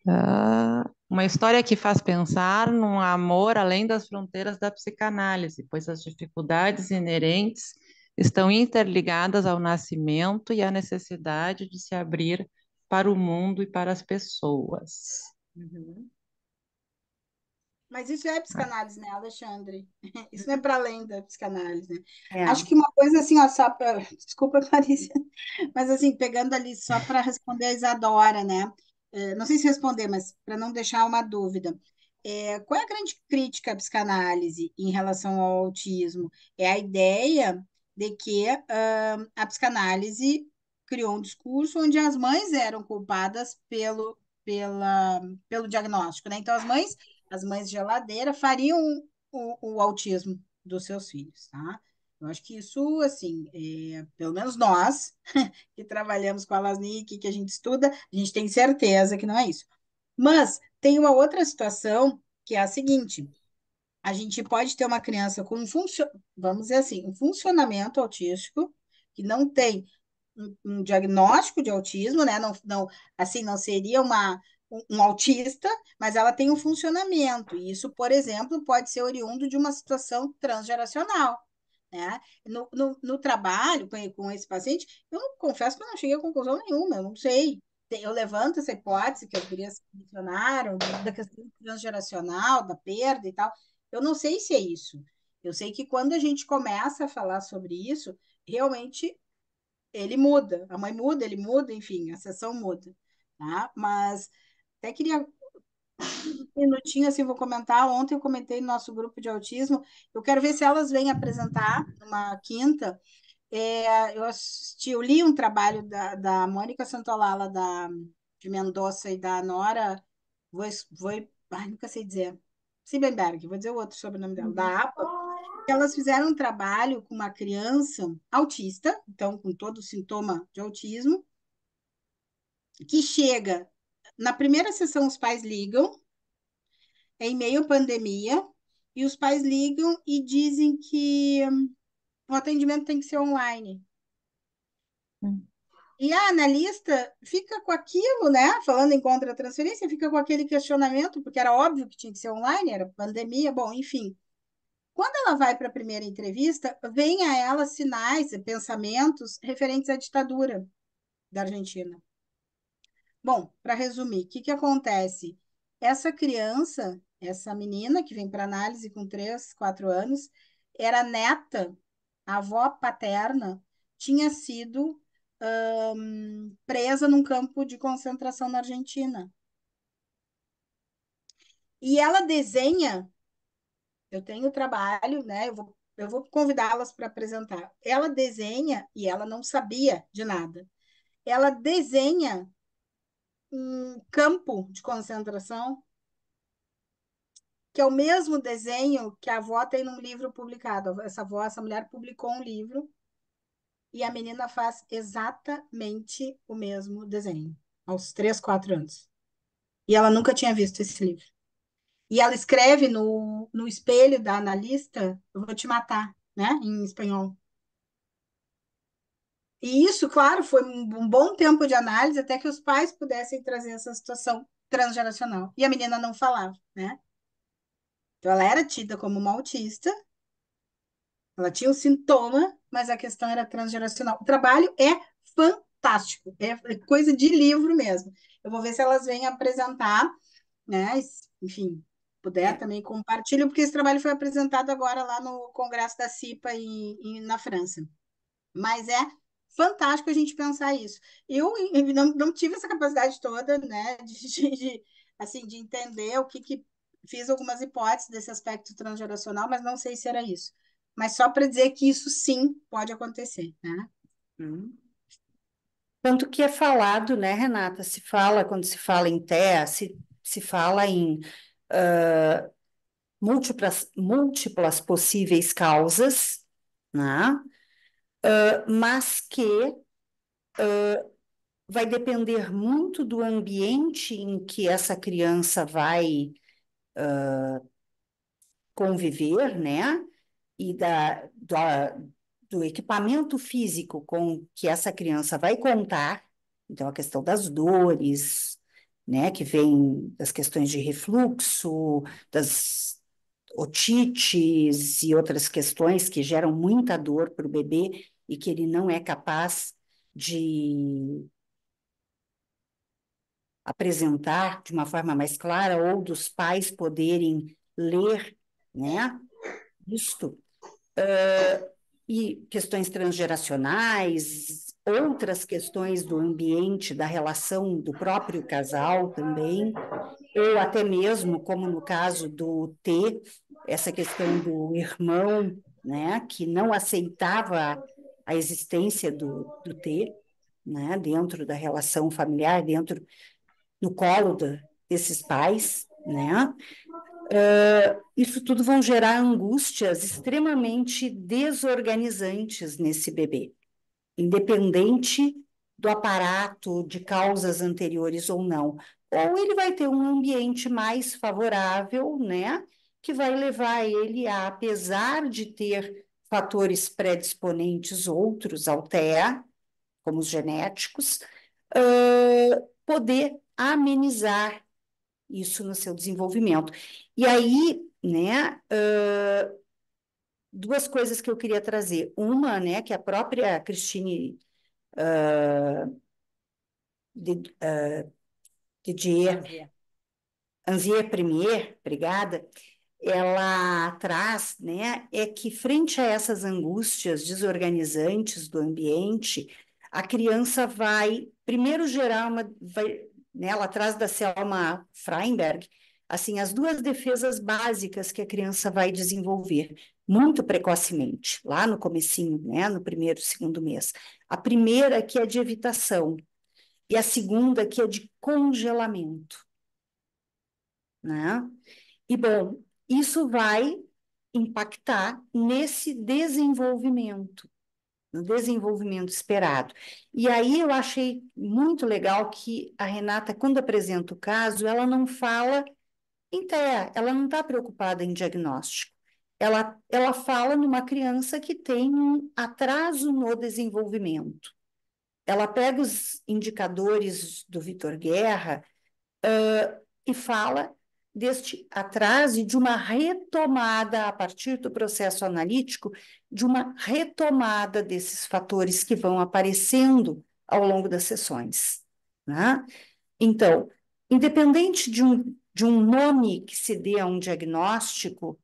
Ah, uma história que faz pensar num amor além das fronteiras da psicanálise, pois as dificuldades inerentes estão interligadas ao nascimento e à necessidade de se abrir para o mundo e para as pessoas. Uhum. Mas isso é psicanálise, né, Alexandre? [laughs] Isso não é para além da psicanálise. Né? É. Acho que uma coisa assim, ó, só para [laughs] desculpa, Clarice, mas assim, pegando ali só para responder a Isadora, né? É, não sei se responder, mas para não deixar uma dúvida. É, qual é a grande crítica à psicanálise em relação ao autismo? É a ideia de que uh, a psicanálise criou um discurso onde as mães eram culpadas pelo, pela, pelo diagnóstico, né? Então, as mães as mães geladeira fariam o, o autismo dos seus filhos, tá? Eu acho que isso, assim, é, pelo menos nós [laughs] que trabalhamos com a LASNIC, que a gente estuda, a gente tem certeza que não é isso. Mas tem uma outra situação que é a seguinte: a gente pode ter uma criança com um funcionamento, vamos dizer assim, um funcionamento autístico que não tem um, um diagnóstico de autismo, né? Não, não, assim, não seria uma um autista, mas ela tem um funcionamento. E isso, por exemplo, pode ser oriundo de uma situação transgeracional. Né? No, no, no trabalho com, com esse paciente, eu confesso que eu não cheguei a conclusão nenhuma, eu não sei. Eu levanto essa hipótese que eu queria mencionar, da questão transgeracional, da perda e tal. Eu não sei se é isso. Eu sei que quando a gente começa a falar sobre isso, realmente ele muda. A mãe muda, ele muda, enfim, a sessão muda. Tá? Mas até queria um minutinho assim vou comentar. Ontem eu comentei no nosso grupo de autismo. Eu quero ver se elas vêm apresentar numa quinta. É, eu assisti, eu li um trabalho da, da Mônica Santolala da de Mendoza e da Nora. Vou, vou, ai, nunca sei dizer. Siebenberg, vou dizer o outro sobrenome dela, da APA. Elas fizeram um trabalho com uma criança autista, então com todo o sintoma de autismo, que chega na primeira sessão, os pais ligam, é em meio à pandemia, e os pais ligam e dizem que hum, o atendimento tem que ser online. Hum. E a analista fica com aquilo, né? Falando em contra-transferência, fica com aquele questionamento, porque era óbvio que tinha que ser online, era pandemia, bom, enfim. Quando ela vai para a primeira entrevista, vem a ela sinais, pensamentos referentes à ditadura da Argentina. Bom, para resumir, o que, que acontece? Essa criança, essa menina que vem para análise com 3, 4 anos, era neta, a avó paterna tinha sido hum, presa num campo de concentração na Argentina. E ela desenha, eu tenho trabalho, né? Eu vou, eu vou convidá-las para apresentar. Ela desenha, e ela não sabia de nada, ela desenha um campo de concentração, que é o mesmo desenho que a avó tem num livro publicado. Essa avó, essa mulher publicou um livro e a menina faz exatamente o mesmo desenho, aos três quatro anos. E ela nunca tinha visto esse livro. E ela escreve no, no espelho da analista: Eu vou te matar, né? Em espanhol. E isso, claro, foi um bom tempo de análise até que os pais pudessem trazer essa situação transgeracional. E a menina não falava, né? Então ela era tida como uma autista, ela tinha um sintoma, mas a questão era transgeracional. O trabalho é fantástico, é, é coisa de livro mesmo. Eu vou ver se elas vêm apresentar, né? Enfim, puder é. também compartilho, porque esse trabalho foi apresentado agora lá no Congresso da CIPA em, em na França. Mas é fantástico a gente pensar isso. Eu não, não tive essa capacidade toda, né, [laughs] de, de assim, de entender o que, que fiz algumas hipóteses desse aspecto transgeracional, mas não sei se era isso. Mas só para dizer que isso sim pode acontecer, né? Hum. Tanto que é falado, né, Renata? Se fala quando se fala em TEA, se, se fala em uh, múltiplas, múltiplas possíveis causas, né? Ah, mas que uh, vai depender muito do ambiente em que essa criança vai uh, conviver, né? E da, da, do equipamento físico com que essa criança vai contar. Então, a questão das dores, né? Que vem das questões de refluxo, das otites e outras questões que geram muita dor para o bebê e que ele não é capaz de apresentar de uma forma mais clara ou dos pais poderem ler, né? Isto. Uh, e questões transgeracionais, outras questões do ambiente, da relação do próprio casal também, ou até mesmo, como no caso do T, essa questão do irmão, né, que não aceitava a existência do, do ter, né, dentro da relação familiar, dentro do colo desses pais, né? Uh, isso tudo vão gerar angústias extremamente desorganizantes nesse bebê, independente do aparato de causas anteriores ou não. Ou ele vai ter um ambiente mais favorável, né? Que vai levar ele a, apesar de ter fatores predisponentes outros ao TEA, como os genéticos, uh, poder amenizar isso no seu desenvolvimento. E aí, né, uh, duas coisas que eu queria trazer. Uma, né, que a própria Cristine uh, de, uh, Didier Anzier Premier, obrigada, ela traz, né, é que frente a essas angústias desorganizantes do ambiente, a criança vai primeiro gerar uma, vai, né, ela traz da Selma Freiberg, assim, as duas defesas básicas que a criança vai desenvolver muito precocemente, lá no comecinho, né, no primeiro, segundo mês. A primeira que é de evitação e a segunda que é de congelamento, né? E bom, isso vai impactar nesse desenvolvimento, no desenvolvimento esperado. E aí eu achei muito legal que a Renata, quando apresenta o caso, ela não fala em TEA, ela não está preocupada em diagnóstico. Ela, ela fala numa criança que tem um atraso no desenvolvimento. Ela pega os indicadores do Vitor Guerra uh, e fala deste atraso e de uma retomada a partir do processo analítico, de uma retomada desses fatores que vão aparecendo ao longo das sessões. Né? Então, independente de um, de um nome que se dê a um diagnóstico,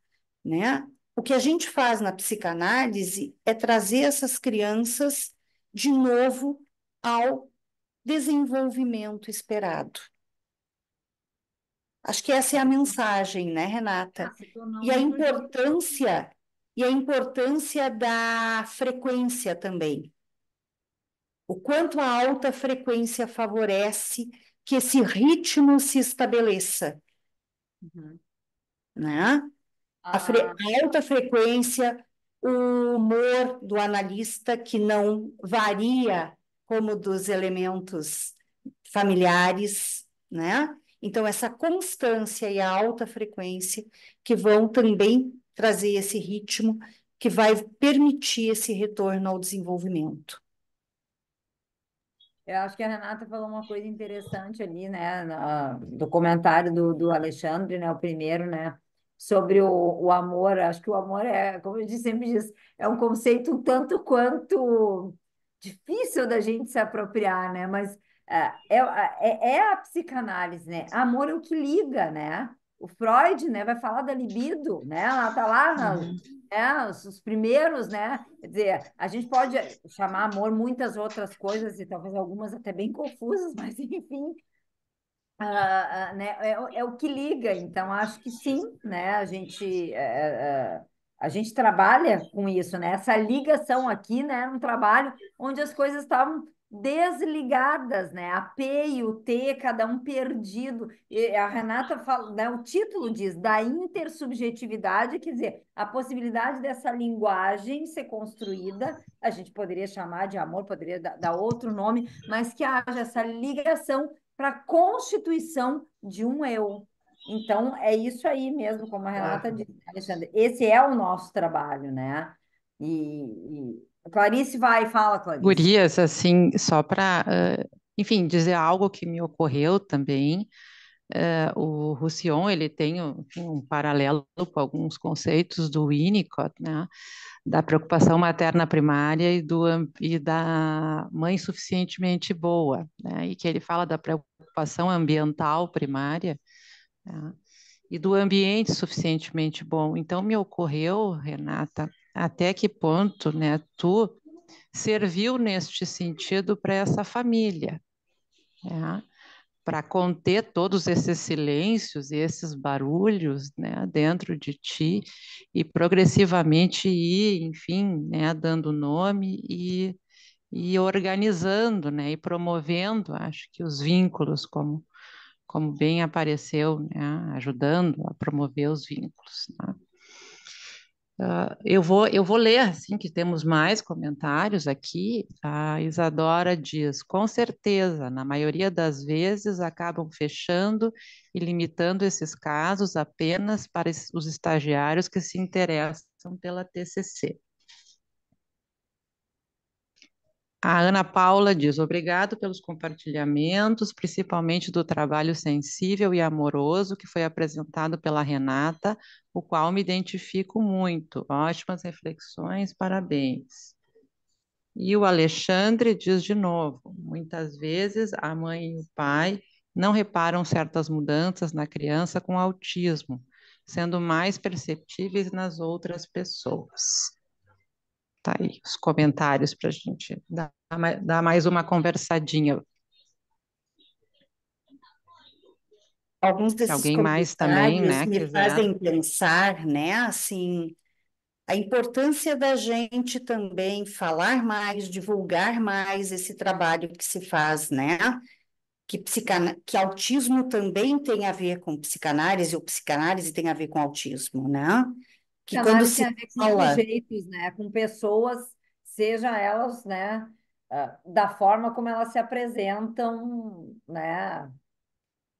né, o que a gente faz na psicanálise é trazer essas crianças de novo ao desenvolvimento esperado. Acho que essa é a mensagem, né, Renata? Ah, e a importância e a importância da frequência também. O quanto a alta frequência favorece que esse ritmo se estabeleça, uhum. né? A, fre ah. a alta frequência, o humor do analista que não varia como dos elementos familiares, né? Então, essa constância e a alta frequência que vão também trazer esse ritmo que vai permitir esse retorno ao desenvolvimento. Eu acho que a Renata falou uma coisa interessante ali, né, do comentário do, do Alexandre, né, o primeiro, né, sobre o, o amor. Acho que o amor é, como eu sempre disse, é um conceito tanto quanto difícil da gente se apropriar, né, mas é, é, é, é a psicanálise, né? Amor é o que liga, né? O Freud, né, vai falar da libido, né? Ela tá lá uhum. né, os primeiros, né? Quer dizer, a gente pode chamar amor muitas outras coisas e talvez algumas até bem confusas, [laughs] mas enfim, Uh, uh, né? É, é, é, o que liga, então acho que sim, né? A gente, uh, a gente trabalha com isso, né? Essa ligação aqui, né? Um trabalho onde as coisas estavam desligadas, né? A P e o T, cada um perdido. E a Renata fala, né? o título diz da intersubjetividade, quer dizer, a possibilidade dessa linguagem ser construída, a gente poderia chamar de amor, poderia dar outro nome, mas que haja essa ligação para a constituição de um eu. Então, é isso aí mesmo, como a Renata disse, né, Alexandre. Esse é o nosso trabalho, né? e, e Clarice vai, fala, Clarice. Gurias, assim, só para, uh, ah, enfim, dizer algo que me ocorreu também. Uh, o Roussillon, ele tem um paralelo com alguns conceitos do Winnicott, né? Da preocupação materna primária e, do, e da mãe suficientemente boa, né? E que ele fala da preocupação ambiental primária, né? E do ambiente suficientemente bom. Então, me ocorreu, Renata, até que ponto né, tu serviu neste sentido para essa família, né? para conter todos esses silêncios e esses barulhos né, dentro de ti e progressivamente ir, enfim, né, dando nome e, e organizando né, e promovendo, acho que os vínculos, como, como bem apareceu, né, ajudando a promover os vínculos. Né? Uh, eu, vou, eu vou ler, assim, que temos mais comentários aqui. Tá? A Isadora diz: com certeza, na maioria das vezes acabam fechando e limitando esses casos apenas para os estagiários que se interessam pela TCC. A Ana Paula diz: obrigado pelos compartilhamentos, principalmente do trabalho sensível e amoroso que foi apresentado pela Renata, o qual me identifico muito. Ótimas reflexões, parabéns. E o Alexandre diz de novo: muitas vezes a mãe e o pai não reparam certas mudanças na criança com autismo, sendo mais perceptíveis nas outras pessoas. Tá aí os comentários para a gente dar, dar mais uma conversadinha. Alguns desses Alguém mais também, né, me quiser. fazem pensar, né, assim, a importância da gente também falar mais, divulgar mais esse trabalho que se faz, né, que, psican que autismo também tem a ver com psicanálise, ou psicanálise tem a ver com autismo, né? que Cenário quando se tem a ver com jeitos, sujeitos, né? Com pessoas, seja elas, né? Ah, da forma como elas se apresentam, né?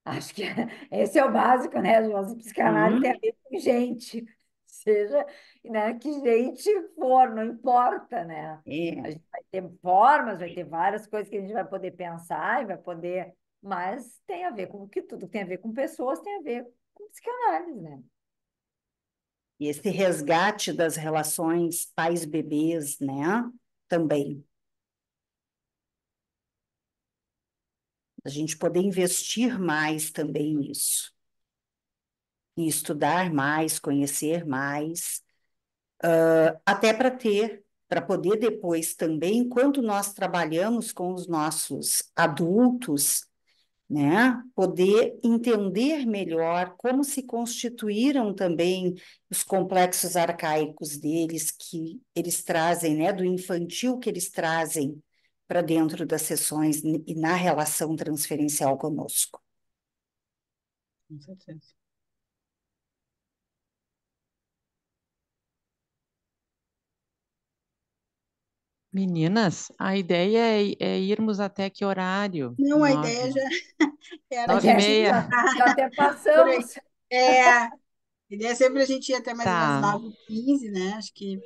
Acho que [laughs] esse é o básico, né? Mas o psicanálise uhum. tem a é ver com gente, [laughs] seja né, que gente for, não importa, né? É. A gente vai ter formas, vai ter várias coisas que a gente vai poder pensar e vai poder, mas tem a ver com que tudo tem a ver com pessoas, tem a ver com psicanálise, né? e esse resgate das relações pais-bebês, né, também. A gente poder investir mais também nisso, e estudar mais, conhecer mais, uh, até para ter, para poder depois também, enquanto nós trabalhamos com os nossos adultos, né? Poder entender melhor como se constituíram também os complexos arcaicos deles que eles trazem, né? Do infantil que eles trazem para dentro das sessões e na relação transferencial conosco. Com certeza. Meninas, a ideia é, é irmos até que horário? Não, Nove. a ideia já [laughs] era Nove e meia. Já, já até [laughs] passamos. É, a ideia é sempre a gente ir até mais tá. umas 9 15 né? Acho que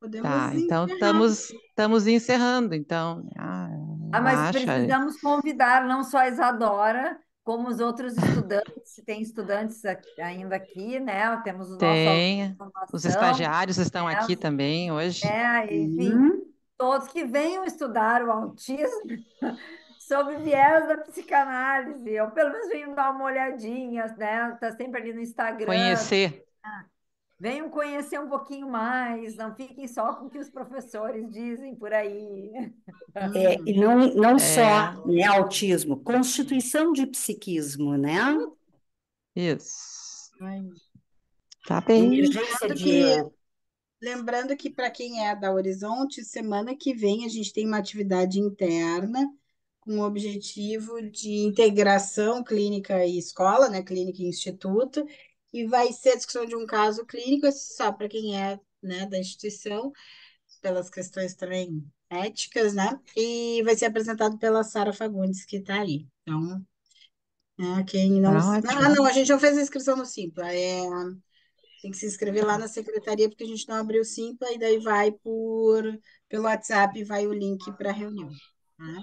podemos Tá, então estamos, estamos encerrando, então. Ah, ah mas acha... precisamos convidar não só a Isadora, como os outros estudantes, se tem estudantes aqui, ainda aqui, né? Temos os tem, nossos, os estagiários estão né? aqui também hoje. É, enfim, uhum todos que venham estudar o autismo [laughs] sobre viés da psicanálise. Eu, pelo menos, venho dar uma olhadinha, né? Tá sempre ali no Instagram. Conhecer. Né? Venham conhecer um pouquinho mais, não fiquem só com o que os professores dizem por aí. É, e não, não é. só né, autismo, constituição de psiquismo, né? Isso. Tá bem. Emergência de Lembrando que, para quem é da Horizonte, semana que vem a gente tem uma atividade interna com o objetivo de integração clínica e escola, né? Clínica e instituto, e vai ser a discussão de um caso clínico, só para quem é né, da instituição, pelas questões também éticas, né? E vai ser apresentado pela Sara Fagundes, que está aí. Então, né, quem não. Tá ah, não, não, a gente não fez a inscrição no Simpla. É tem que se inscrever lá na secretaria, porque a gente não abriu Simpla, e daí vai por pelo WhatsApp, vai o link para a reunião. Né?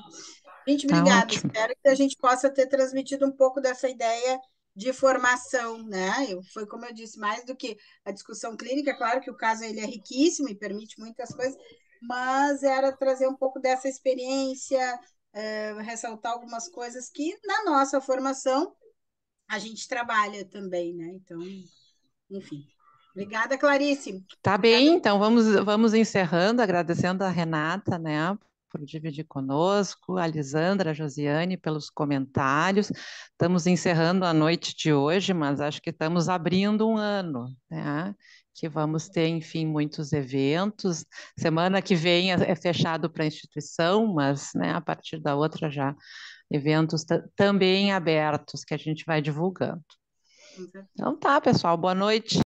Gente, tá obrigada. Espero que a gente possa ter transmitido um pouco dessa ideia de formação, né? Eu, foi como eu disse, mais do que a discussão clínica, claro que o caso ele é riquíssimo e permite muitas coisas, mas era trazer um pouco dessa experiência, é, ressaltar algumas coisas que na nossa formação a gente trabalha também, né? Então, enfim. Obrigada, Clarice. Tá bem, Obrigada. então vamos, vamos encerrando, agradecendo a Renata, né, por dividir conosco, a Lisandra, a Josiane, pelos comentários. Estamos encerrando a noite de hoje, mas acho que estamos abrindo um ano, né? Que vamos ter, enfim, muitos eventos. Semana que vem é, é fechado para a instituição, mas né, a partir da outra já eventos também abertos que a gente vai divulgando. Então tá, pessoal. Boa noite.